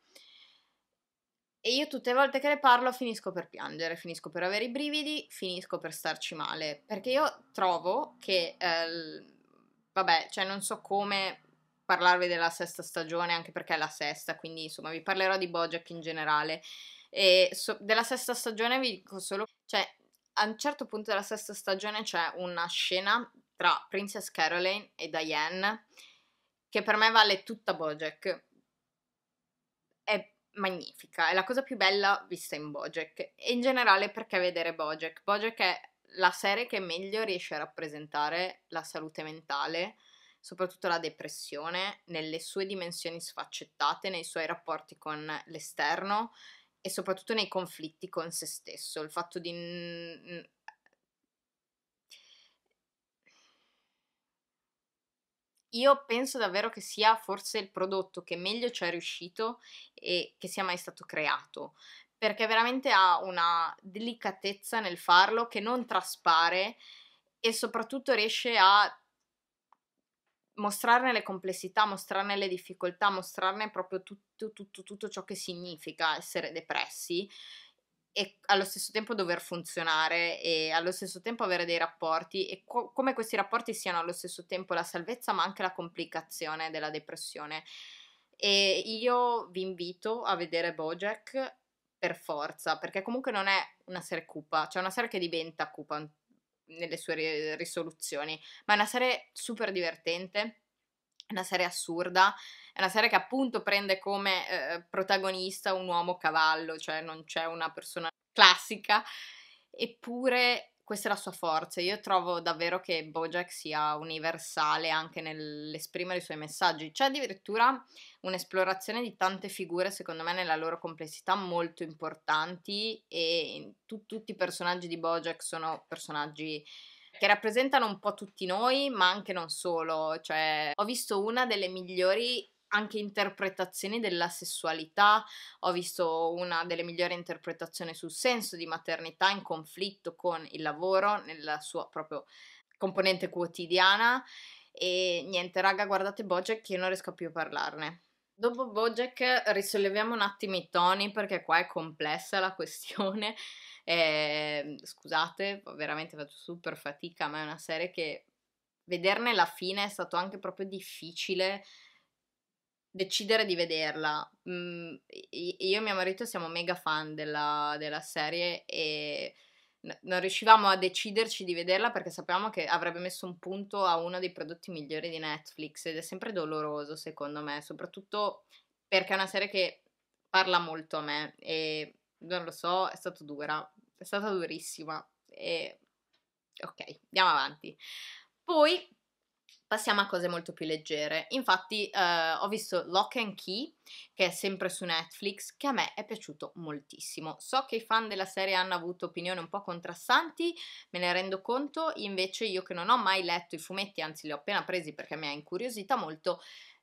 e io tutte le volte che ne parlo finisco per piangere, finisco per avere i brividi, finisco per starci male perché io trovo che... Eh, vabbè, cioè non so come parlarvi della sesta stagione, anche perché è la sesta, quindi insomma vi parlerò di Bojack in generale. E so, della sesta stagione vi dico solo, cioè a un certo punto della sesta stagione c'è una scena tra Princess Caroline e Diane che per me vale tutta Bojack. È magnifica, è la cosa più bella vista in Bojack. E in generale perché vedere Bojack? Bojack è la serie che meglio riesce a rappresentare la salute mentale soprattutto la depressione, nelle sue dimensioni sfaccettate, nei suoi rapporti con l'esterno e soprattutto nei conflitti con se stesso, il fatto di Io penso davvero che sia forse il prodotto che meglio ci è riuscito e che sia mai stato creato, perché veramente ha una delicatezza nel farlo che non traspare e soprattutto riesce a mostrarne le complessità, mostrarne le difficoltà, mostrarne proprio tutto, tutto, tutto ciò che significa essere depressi e allo stesso tempo dover funzionare e allo stesso tempo avere dei rapporti e co- come questi rapporti siano allo stesso tempo la salvezza ma anche la complicazione della depressione. E io vi invito a vedere Bojack per forza, perché comunque non è una serie cupa, cioè una serie che diventa cupa nelle sue risoluzioni, ma è una serie super divertente, è una serie assurda, è una serie che appunto prende come eh, protagonista un uomo cavallo, cioè non c'è una persona classica, eppure questa è la sua forza. Io trovo davvero che Bojack sia universale anche nell'esprimere i suoi messaggi. C'è addirittura un'esplorazione di tante figure, secondo me, nella loro complessità molto importanti e tu- tutti i personaggi di Bojack sono personaggi che rappresentano un po' tutti noi, ma anche non solo. Cioè, ho visto una delle migliori anche interpretazioni della sessualità, ho visto una delle migliori interpretazioni sul senso di maternità in conflitto con il lavoro nella sua proprio componente quotidiana e niente raga guardate Bojack io non riesco più a parlarne. Dopo Bojack risolleviamo un attimo i toni perché qua è complessa la questione. Eh, scusate, veramente faccio super fatica, ma è una serie che vederne la fine è stato anche proprio difficile decidere di vederla. Mm, io e mio marito siamo mega fan della, della serie e n- non riuscivamo a deciderci di vederla perché sapevamo che avrebbe messo un punto a uno dei prodotti migliori di Netflix ed è sempre doloroso secondo me, soprattutto perché è una serie che parla molto a me e non lo so, è stata dura, è stata durissima e ok, andiamo avanti. Poi Passiamo a cose molto più leggere. Infatti eh, ho visto Lock and Key, che è sempre su Netflix, che a me è piaciuto moltissimo. So che i fan della serie hanno avuto opinioni un po' contrastanti, me ne rendo conto, invece io che non ho mai letto i fumetti, anzi li ho appena presi perché mi ha incuriosita molto,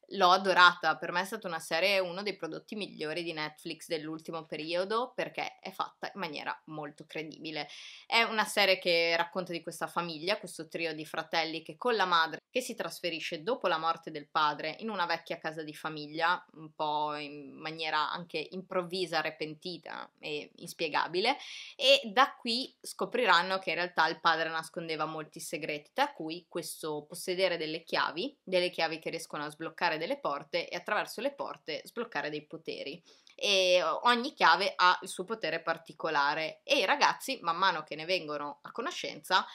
l'ho adorata, per me è stata una serie, uno dei prodotti migliori di Netflix dell'ultimo periodo perché è fatta in maniera molto credibile. È una serie che racconta di questa famiglia, questo trio di fratelli che con la madre che si trasferisce dopo la morte del padre in una vecchia casa di famiglia, un po' in maniera anche improvvisa, repentita e inspiegabile, e da qui scopriranno che in realtà il padre nascondeva molti segreti, tra cui questo possedere delle chiavi, delle chiavi che riescono a sbloccare sbloccare delle porte e attraverso le porte sbloccare dei poteri. E ogni chiave ha il suo potere particolare e i ragazzi, man mano che ne vengono a conoscenza,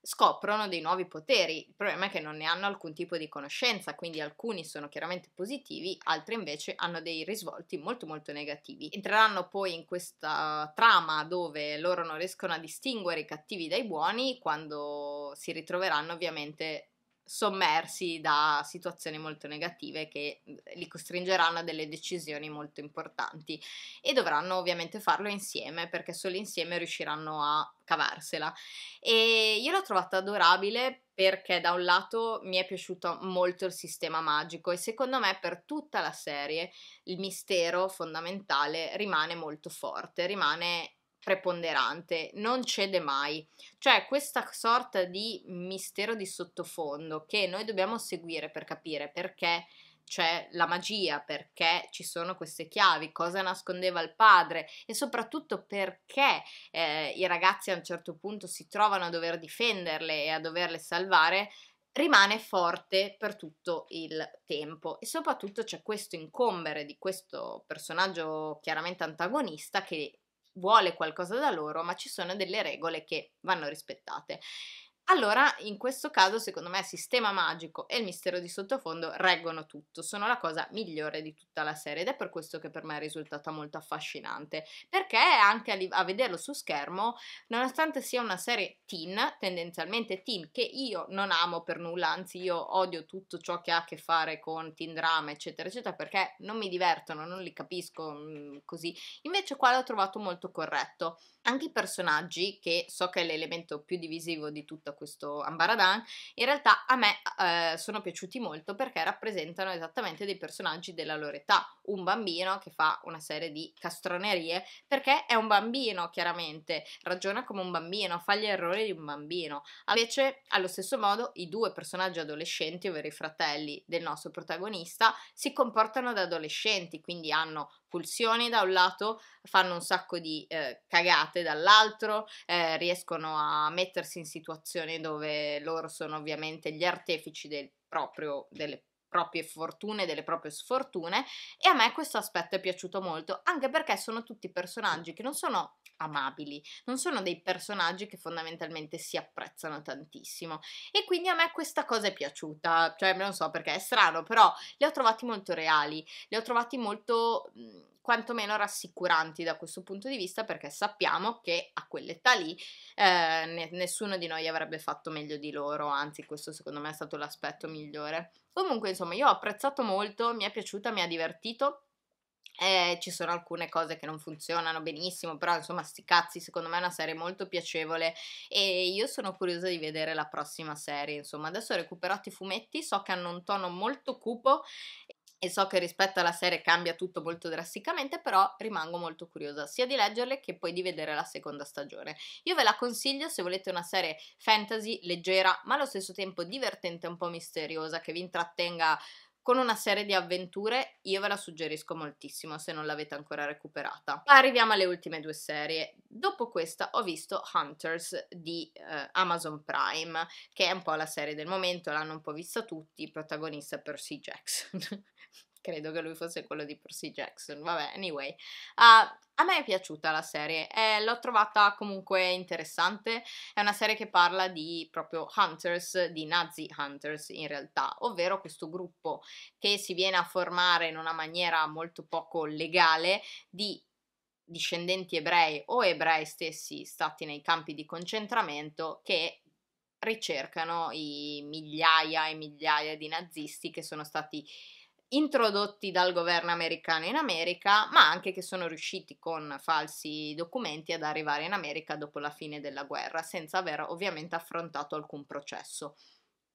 scoprono dei nuovi poteri. Il problema è che non ne hanno alcun tipo di conoscenza, quindi alcuni sono chiaramente positivi, altri invece hanno dei risvolti molto molto negativi. Entreranno poi in questa trama dove loro non riescono a distinguere i cattivi dai buoni quando si ritroveranno ovviamente sommersi da situazioni molto negative che mhmm, li costringeranno a delle decisioni molto importanti e dovranno ovviamente farlo insieme perché solo insieme riusciranno a cavarsela e io l'ho trovata adorabile perché da un lato mi è piaciuto molto il sistema magico e secondo me per tutta la serie il mistero fondamentale rimane molto forte, rimane preponderante, non cede mai. Cioè questa sorta di mistero di sottofondo che noi dobbiamo seguire per capire perché c'è la magia, perché ci sono queste chiavi, cosa nascondeva il padre e soprattutto perché eh, i ragazzi a un certo punto si trovano a dover difenderle e a doverle salvare, rimane forte per tutto il tempo e soprattutto c'è questo incombere di questo personaggio chiaramente antagonista che vuole qualcosa da loro, ma ci sono delle regole che vanno rispettate. Allora, in questo caso, secondo me, Sistema Magico e il mistero di sottofondo reggono tutto, sono la cosa migliore di tutta la serie ed è per questo che per me è risultata molto affascinante, perché anche a, li- a vederlo su schermo, nonostante sia una serie teen, tendenzialmente teen, che io non amo per nulla, anzi io odio tutto ciò che ha a che fare con teen drama, eccetera, eccetera, perché non mi divertono, non li capisco mh, mm, così. Invece qua l'ho trovato molto corretto. Anche i personaggi, che so che è l'elemento più divisivo di tutta questo Ambaradan, in realtà a me eh, sono piaciuti molto perché rappresentano esattamente dei personaggi della loro età, un bambino che fa una serie di castronerie perché è un bambino chiaramente, ragiona come un bambino, fa gli errori di un bambino. Invece, allo stesso modo, i due personaggi adolescenti, ovvero i fratelli del nostro protagonista, si comportano da adolescenti, quindi hanno espulsioni da un lato, fanno un sacco di eh, cagate dall'altro, eh, riescono a mettersi in situazioni dove loro sono ovviamente gli artefici del proprio, delle proprie fortune delle proprie sfortune e a me questo aspetto è piaciuto molto, anche perché sono tutti personaggi che non sono amabili, non sono dei personaggi che fondamentalmente si apprezzano tantissimo e quindi a me questa cosa è piaciuta, cioè non so perché è strano, però li ho trovati molto reali, li ho trovati molto mhmm, quantomeno rassicuranti da questo punto di vista perché sappiamo che a quell'età lì eh, nessuno di noi avrebbe fatto meglio di loro, anzi questo secondo me è stato l'aspetto migliore. Comunque insomma io ho apprezzato molto, mi è piaciuta, mi ha divertito. Eh, ci sono alcune cose che non funzionano benissimo, però insomma, sti cazzi, secondo me è una serie molto piacevole e io sono curiosa di vedere la prossima serie. Insomma, adesso ho recuperato i fumetti, so che hanno un tono molto cupo e so che rispetto alla serie cambia tutto molto drasticamente, però rimango molto curiosa sia di leggerle che poi di vedere la seconda stagione. Io ve la consiglio se volete una serie fantasy leggera, ma allo stesso tempo divertente, e un po' misteriosa, che vi intrattenga con una serie di avventure, io ve la suggerisco moltissimo se non l'avete ancora recuperata. Arriviamo alle ultime due serie. Dopo questa ho visto Hunters di eh, Amazon Prime, che è un po' la serie del momento, l'hanno un po' vista tutti, protagonista Percy Jackson. credo che lui fosse quello di Percy Jackson, vabbè, anyway. Uh, a me è piaciuta la serie, eh, l'ho trovata comunque interessante, è una serie che parla di proprio hunters, di nazi hunters in realtà, ovvero questo gruppo che si viene a formare in una maniera molto poco legale di discendenti ebrei o ebrei stessi stati nei campi di concentramento che ricercano i migliaia e migliaia di nazisti che sono stati introdotti dal governo americano in America, ma anche che sono riusciti con falsi documenti ad arrivare in America dopo la fine della guerra, senza aver ovviamente affrontato alcun processo.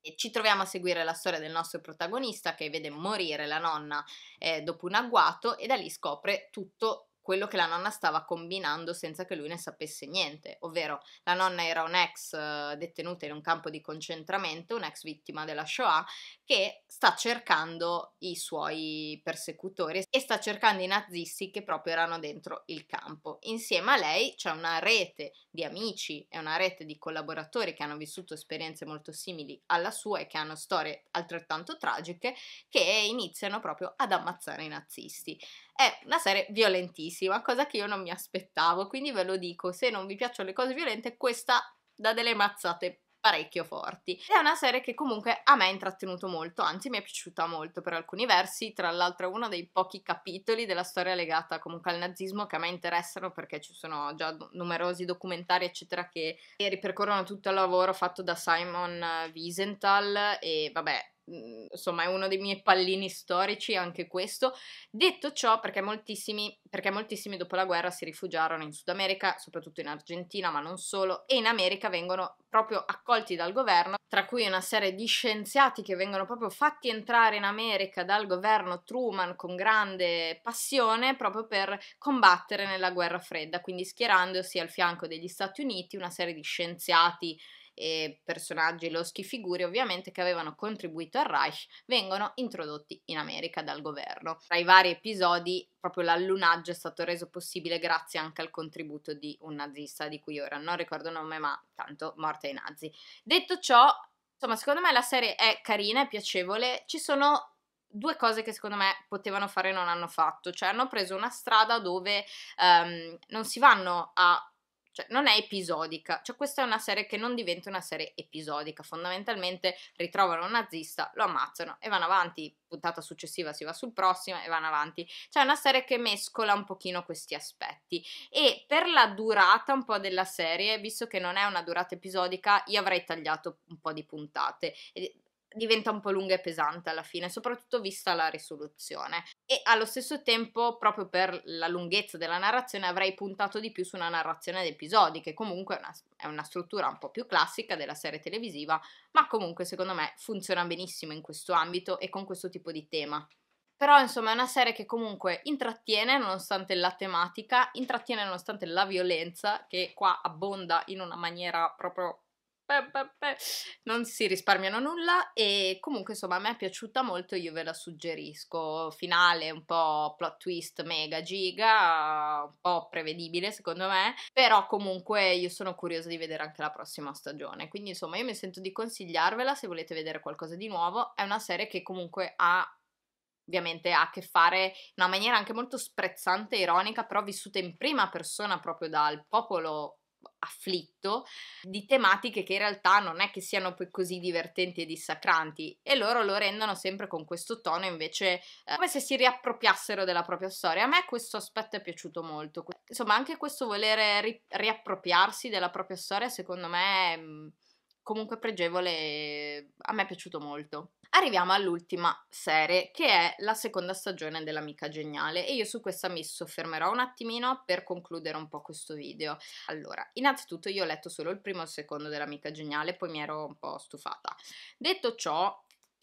E ci troviamo a seguire la storia del nostro protagonista che vede morire la nonna eh, dopo un agguato e da lì scopre tutto quello che la nonna stava combinando senza che lui ne sapesse niente, ovvero la nonna era un'ex eh, detenuta in un campo di concentramento, un'ex vittima della Shoah, che sta cercando i suoi persecutori e sta cercando i nazisti che proprio erano dentro il campo. Insieme a lei c'è una rete di amici e una rete di collaboratori che hanno vissuto esperienze molto simili alla sua e che hanno storie altrettanto tragiche che iniziano proprio ad ammazzare i nazisti. È una serie violentissima, cosa che io non mi aspettavo, quindi ve lo dico, se non vi piacciono le cose violente, questa dà delle mazzate parecchio forti. è una serie che comunque a me ha intrattenuto molto, anzi mi è piaciuta molto per alcuni versi, tra l'altro è uno dei pochi capitoli della storia legata comunque al nazismo che a me interessano perché ci sono già numerosi documentari eccetera che ripercorrono tutto il lavoro fatto da Simon Wiesenthal e vabbè Mhmm, insomma è uno dei miei pallini storici anche questo. Detto ciò, perché moltissimi, perché moltissimi dopo la guerra si rifugiarono in Sud America, soprattutto in Argentina, ma non solo, e in America vengono proprio accolti dal governo, tra cui una serie di scienziati che vengono proprio fatti entrare in America dal governo Truman con grande passione proprio per combattere nella guerra fredda, quindi schierandosi al fianco degli Stati Uniti una serie di scienziati e personaggi, loschi figure ovviamente che avevano contribuito al Reich vengono introdotti in America dal governo. Tra i vari episodi proprio l'allunaggio è stato reso possibile grazie anche al contributo di un nazista di cui ora non ricordo il nome ma tanto morte ai nazi. Detto ciò, insomma secondo me la serie è carina, e piacevole, ci sono due cose che secondo me potevano fare e non hanno fatto, cioè hanno preso una strada dove um, non si vanno a cioè, non è episodica, cioè questa è una serie che non diventa una serie episodica, fondamentalmente ritrovano un nazista, lo ammazzano e vanno avanti, puntata successiva si va sul prossimo e vanno avanti, cioè è una serie che mescola un pochino questi aspetti e per la durata un po' della serie, visto che non è una durata episodica, io avrei tagliato un po' di puntate, diventa un po' lunga e pesante alla fine, soprattutto vista la risoluzione. E allo stesso tempo, proprio per la lunghezza della narrazione, avrei puntato di più su una narrazione ad episodi, che comunque è una, è una struttura un po' più classica della serie televisiva, ma comunque secondo me funziona benissimo in questo ambito e con questo tipo di tema. Però insomma è una serie che comunque intrattiene nonostante la tematica, intrattiene nonostante la violenza che qua abbonda in una maniera proprio non si risparmiano nulla e comunque insomma a me è piaciuta molto, io ve la suggerisco, finale un po' plot twist mega giga, un po' prevedibile secondo me, però comunque io sono curiosa di vedere anche la prossima stagione, quindi insomma io mi sento di consigliarvela se volete vedere qualcosa di nuovo, è una serie che comunque ha ovviamente ha a che fare in una maniera anche molto sprezzante e ironica, però vissuta in prima persona proprio dal popolo afflitto di tematiche che in realtà non è che siano poi così divertenti e dissacranti e loro lo rendono sempre con questo tono invece eh, come se si riappropriassero della propria storia. A me questo aspetto è piaciuto molto. Insomma, anche questo volere ri- riappropriarsi della propria storia secondo me mm, comunque pregevole, a me è piaciuto molto. Arriviamo all'ultima serie, che è la seconda stagione dell'Amica Geniale e io su questa mi soffermerò un attimino per concludere un po' questo video. Allora, innanzitutto io ho letto solo il primo e il secondo dell'Amica Geniale, poi mi ero un po' stufata. Detto ciò,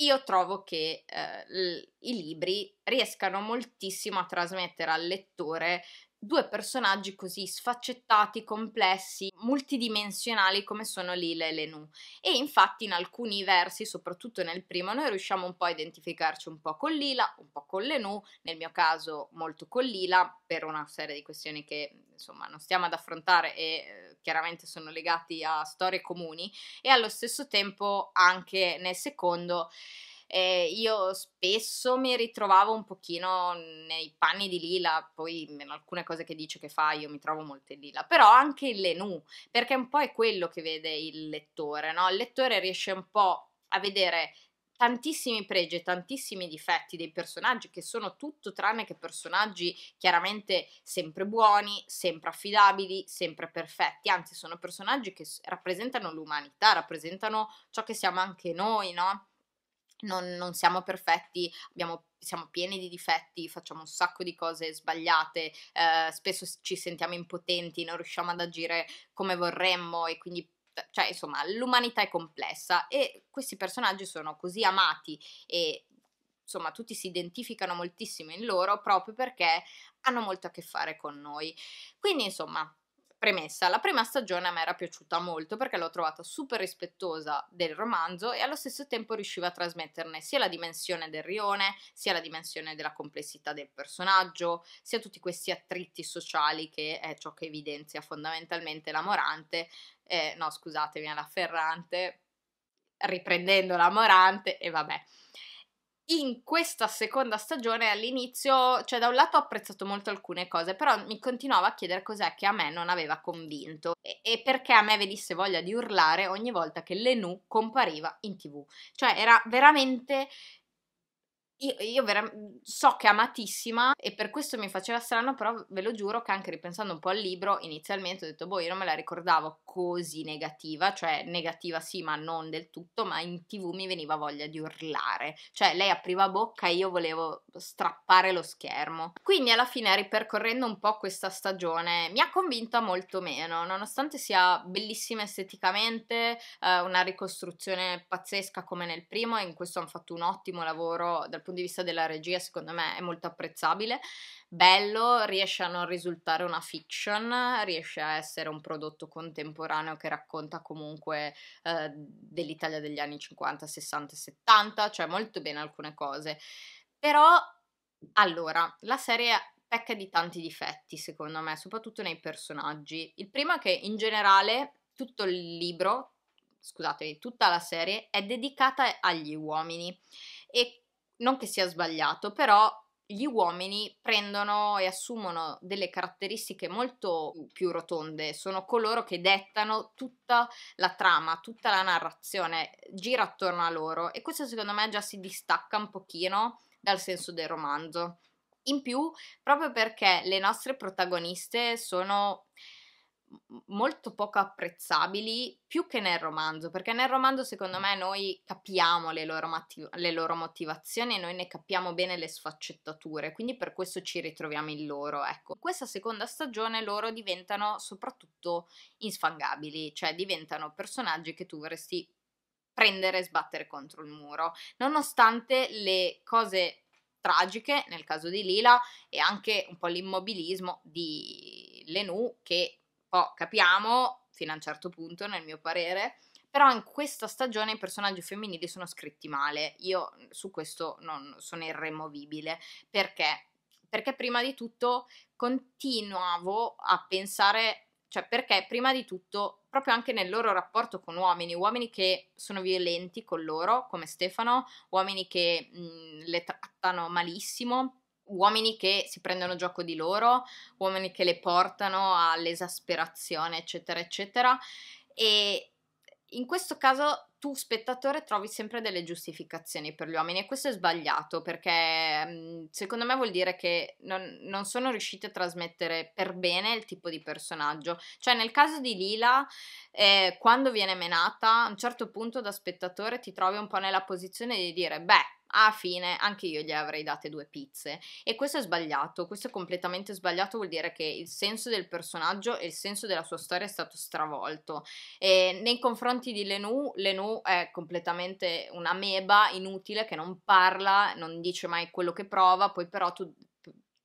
io trovo che eh, i libri riescano moltissimo a trasmettere al lettore due personaggi così sfaccettati, complessi, multidimensionali come sono Lila e Lenù. E infatti in alcuni versi, soprattutto nel primo, noi riusciamo un po' a identificarci un po' con Lila, un po' con Lenù, nel mio caso molto con Lila, per una serie di questioni che insomma non stiamo ad affrontare e eh, chiaramente sono legati a storie comuni, e allo stesso tempo anche nel secondo eh, io spesso mi ritrovavo un pochino nei panni di Lila, poi in alcune cose che dice che fa io mi trovo molte Lila, però anche in Lenù, perché un po' è quello che vede il lettore, no? Il lettore riesce un po' a vedere tantissimi pregi e tantissimi difetti dei personaggi che sono tutto tranne che personaggi chiaramente sempre buoni, sempre affidabili, sempre perfetti, anzi sono personaggi che rappresentano l'umanità, rappresentano ciò che siamo anche noi, no? non, non, siamo perfetti, abbiamo, siamo pieni di difetti, facciamo un sacco di cose sbagliate, eh, spesso ci sentiamo impotenti, non riusciamo ad agire come vorremmo e quindi cioè, insomma, l'umanità è complessa e questi personaggi sono così amati e insomma, tutti si identificano moltissimo in loro proprio perché hanno molto a che fare con noi. Quindi, insomma, premessa, la prima stagione a me era piaciuta molto perché l'ho trovata super rispettosa del romanzo e allo stesso tempo riusciva a trasmetterne sia la dimensione del rione, sia la dimensione della complessità del personaggio, sia tutti questi attriti sociali che è ciò che evidenzia fondamentalmente la Morante, eh, no scusatemi, la Ferrante, riprendendo la Morante e vabbè in questa seconda stagione all'inizio, cioè da un lato ho apprezzato molto alcune cose, però mi continuavo a chiedere cos'è che a me non aveva convinto e, e perché a me venisse voglia di urlare ogni volta che Lenù compariva in tv. Cioè era veramente io, io vera- so che è amatissima e per questo mi faceva strano, però ve lo giuro che anche ripensando un po' al libro, inizialmente ho detto, boh, io non me la ricordavo così negativa, cioè negativa sì, ma non del tutto, ma in tv mi veniva voglia di urlare, cioè lei apriva bocca e io volevo strappare lo schermo. Quindi alla fine ripercorrendo un po' questa stagione mi ha convinta molto meno, nonostante sia bellissima esteticamente, eh, una ricostruzione pazzesca come nel primo e in questo hanno fatto un ottimo lavoro dal punto di vista della regia secondo me è molto apprezzabile, bello, riesce a non risultare una fiction, riesce a essere un prodotto contemporaneo che racconta comunque eh, dell'Italia degli anni 50, 60 70, cioè molto bene alcune cose. Però, allora, la serie pecca di tanti difetti secondo me, soprattutto nei personaggi. Il primo è che in generale tutto il libro, scusate, tutta la serie è dedicata agli uomini e non che sia sbagliato, però gli uomini prendono e assumono delle caratteristiche molto mhmm, più rotonde, sono coloro che dettano tutta la trama, tutta la narrazione, gira attorno a loro e questo secondo me già si distacca un pochino dal senso del romanzo. In più, proprio perché le nostre protagoniste sono molto poco apprezzabili più che nel romanzo, perché nel romanzo secondo mm. me noi capiamo le loro, motiv- le loro motivazioni e noi ne capiamo bene le sfaccettature, quindi per questo ci ritroviamo in loro. Ecco, in questa seconda stagione loro diventano soprattutto insfangabili, cioè diventano personaggi che tu vorresti prendere e sbattere contro il muro, nonostante le cose tragiche nel caso di Lila e anche un po' l'immobilismo di Lenù che po' capiamo fino a un certo punto, nel mio parere, però in questa stagione i personaggi femminili sono scritti male. Io mm, su questo non, sono irremovibile perché? perché prima di tutto continuavo a pensare, cioè perché prima di tutto proprio anche nel loro rapporto con uomini, uomini che sono violenti con loro, come Stefano, uomini che mh, mm, le trattano malissimo, uomini che si prendono gioco di loro, uomini che le portano all'esasperazione, eccetera, eccetera. E in questo caso tu spettatore trovi sempre delle giustificazioni per gli uomini e questo è sbagliato perché mm, secondo me vuol dire che non, non sono riusciti a trasmettere per bene il tipo di personaggio. Cioè nel caso di Lila, eh, quando viene menata, a un certo punto da spettatore ti trovi un po' nella posizione di dire, beh, alla fine anche io gli avrei date due pizze e questo è sbagliato, questo è completamente sbagliato, vuol dire che il senso del personaggio e il senso della sua storia è stato stravolto e nei confronti di Lenù, Lenù è completamente una meba inutile che non parla, non dice mai quello che prova, poi però tu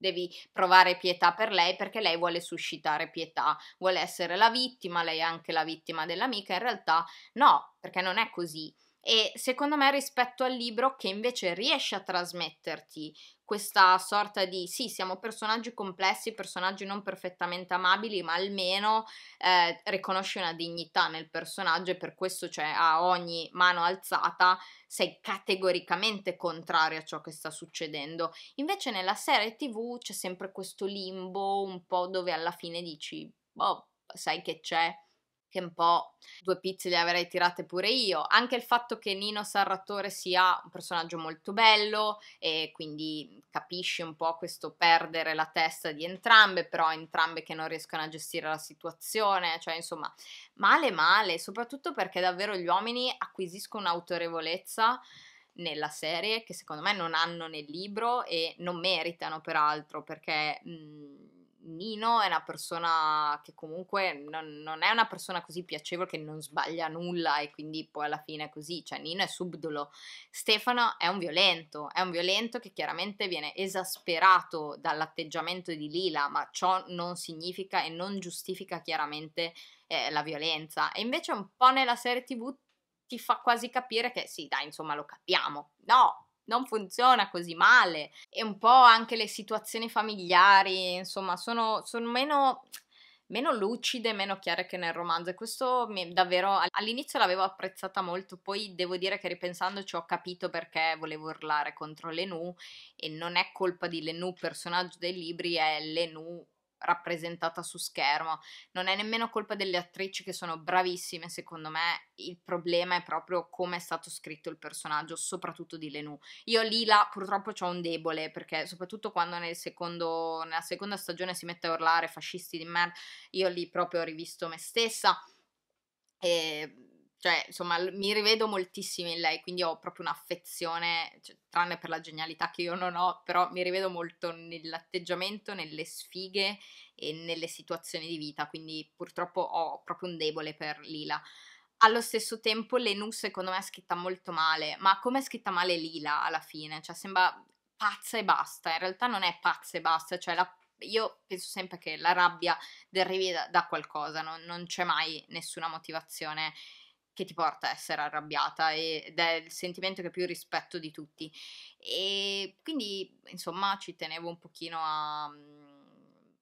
devi provare pietà per lei perché lei vuole suscitare pietà, vuole essere la vittima, lei è anche la vittima dell'amica, in realtà no, perché non è così e secondo me rispetto al libro che invece riesce a trasmetterti questa sorta di sì, siamo personaggi complessi, personaggi non perfettamente amabili, ma almeno eh, riconosci una dignità nel personaggio e per questo cioè a ogni mano alzata sei categoricamente contrario a ciò che sta succedendo. Invece nella serie TV c'è sempre questo limbo un po' dove alla fine dici "Boh, sai che c'è?" che un po' due pizze le avrei tirate pure io. Anche il fatto che Nino Sarratore sia un personaggio molto bello e quindi capisci un po' questo perdere la testa di entrambe, però entrambe che non riescono a gestire la situazione, cioè insomma, male male, soprattutto perché davvero gli uomini acquisiscono un'autorevolezza nella serie che secondo me non hanno nel libro e non meritano peraltro perché mh, mhmm, Nino è una persona che comunque non, non, è una persona così piacevole che non sbaglia nulla e quindi poi alla fine è così, cioè Nino è subdolo. Stefano è un violento, è un violento che chiaramente viene esasperato dall'atteggiamento di Lila, ma ciò non significa e non giustifica chiaramente eh, la violenza. E invece un po' nella serie TV ti fa quasi capire che sì, dai, insomma lo capiamo. No, non funziona così male e un po' anche le situazioni familiari, insomma, sono, sono meno, meno, lucide, meno chiare che nel romanzo e questo mi, davvero all'inizio l'avevo apprezzata molto, poi devo dire che ripensandoci ho capito perché volevo urlare contro Lenù. e non è colpa di Lenù, personaggio dei libri, è Lenù rappresentata su schermo. Non è nemmeno colpa delle attrici che sono bravissime, secondo me il problema è proprio come è stato scritto il personaggio, soprattutto di Lenù. Io Lila purtroppo ho un debole, perché soprattutto quando nel secondo, nella seconda stagione si mette a urlare fascisti di merda, io lì proprio ho rivisto me stessa. E ehm, cioè, insomma, mi rivedo moltissimo in lei, quindi ho proprio un'affezione, cioè, tranne per la genialità che io non ho, però mi rivedo molto nell'atteggiamento, nelle sfighe e nelle situazioni di vita, quindi purtroppo ho proprio un debole per Lila. Allo stesso tempo Lenu secondo me è scritta molto male, ma come è scritta male Lila alla fine? Cioè sembra pazza e basta, in realtà non è pazza e basta, cioè la io penso sempre che la rabbia derivi da, da qualcosa, non, non c'è mai nessuna motivazione che ti porta a essere arrabbiata ed è il sentimento che più rispetto di tutti. E quindi, insomma, ci tenevo un pochino a mhmm,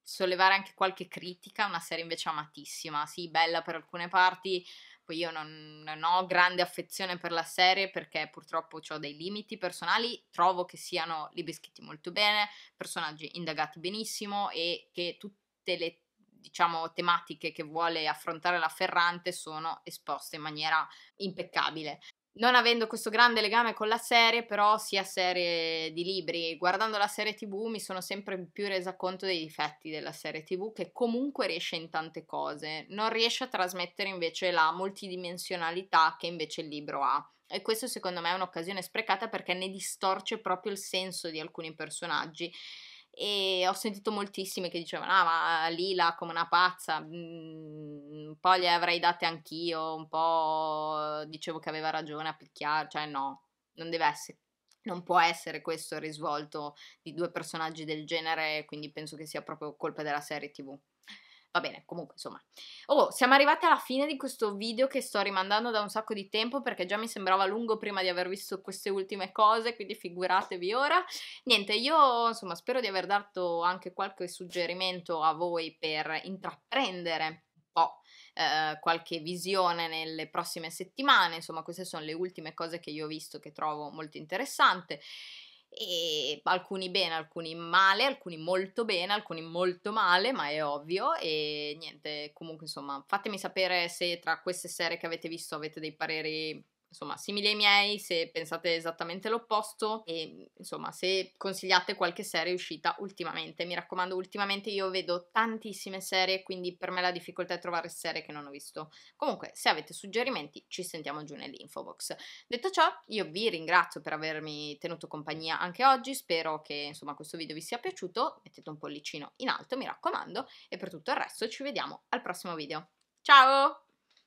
sollevare anche qualche critica, una serie invece amatissima, sì, bella per alcune parti, poi io non, non ho grande affezione per la serie perché purtroppo ho dei limiti personali, trovo che siano libri scritti molto bene, personaggi indagati benissimo e che tutte le diciamo, tematiche che vuole affrontare la Ferrante sono esposte in maniera impeccabile. Non avendo questo grande legame con la serie, però, sia serie di libri, guardando la serie TV mi sono sempre più resa conto dei difetti della serie TV, che comunque riesce in tante cose, non riesce a trasmettere invece la multidimensionalità che invece il libro ha. E questo secondo me è un'occasione sprecata perché ne distorce proprio il senso di alcuni personaggi e ho sentito moltissime che dicevano ah ma Lila come una pazza mm, un po' le avrei date anch'io un po' dicevo che aveva ragione a picchiare cioè no non deve essere non può essere questo il risvolto di due personaggi del genere quindi penso che sia proprio colpa della serie tv Va bene, comunque, insomma. Oh, siamo arrivati alla fine di questo video che sto rimandando da un sacco di tempo perché già mi sembrava lungo prima di aver visto queste ultime cose, quindi figuratevi ora. Niente, io insomma spero di aver dato anche qualche suggerimento a voi per intraprendere un po' eh, qualche visione nelle prossime settimane, insomma queste sono le ultime cose che io ho visto che trovo molto interessante e alcuni bene, alcuni male, alcuni molto bene, alcuni molto male, ma è ovvio e niente, comunque insomma, fatemi sapere se tra queste serie che avete visto avete dei pareri insomma, simili ai miei, se pensate esattamente l'opposto e insomma, se consigliate qualche serie uscita ultimamente. Mi raccomando, ultimamente io vedo tantissime serie, quindi per me la difficoltà è trovare serie che non ho visto. Comunque, se avete suggerimenti, ci sentiamo giù nell'info box. Detto ciò, io vi ringrazio per avermi tenuto compagnia anche oggi, spero che insomma, questo video vi sia piaciuto, mettete un pollicino in alto, mi raccomando, e per tutto il resto ci vediamo al prossimo video. Ciao!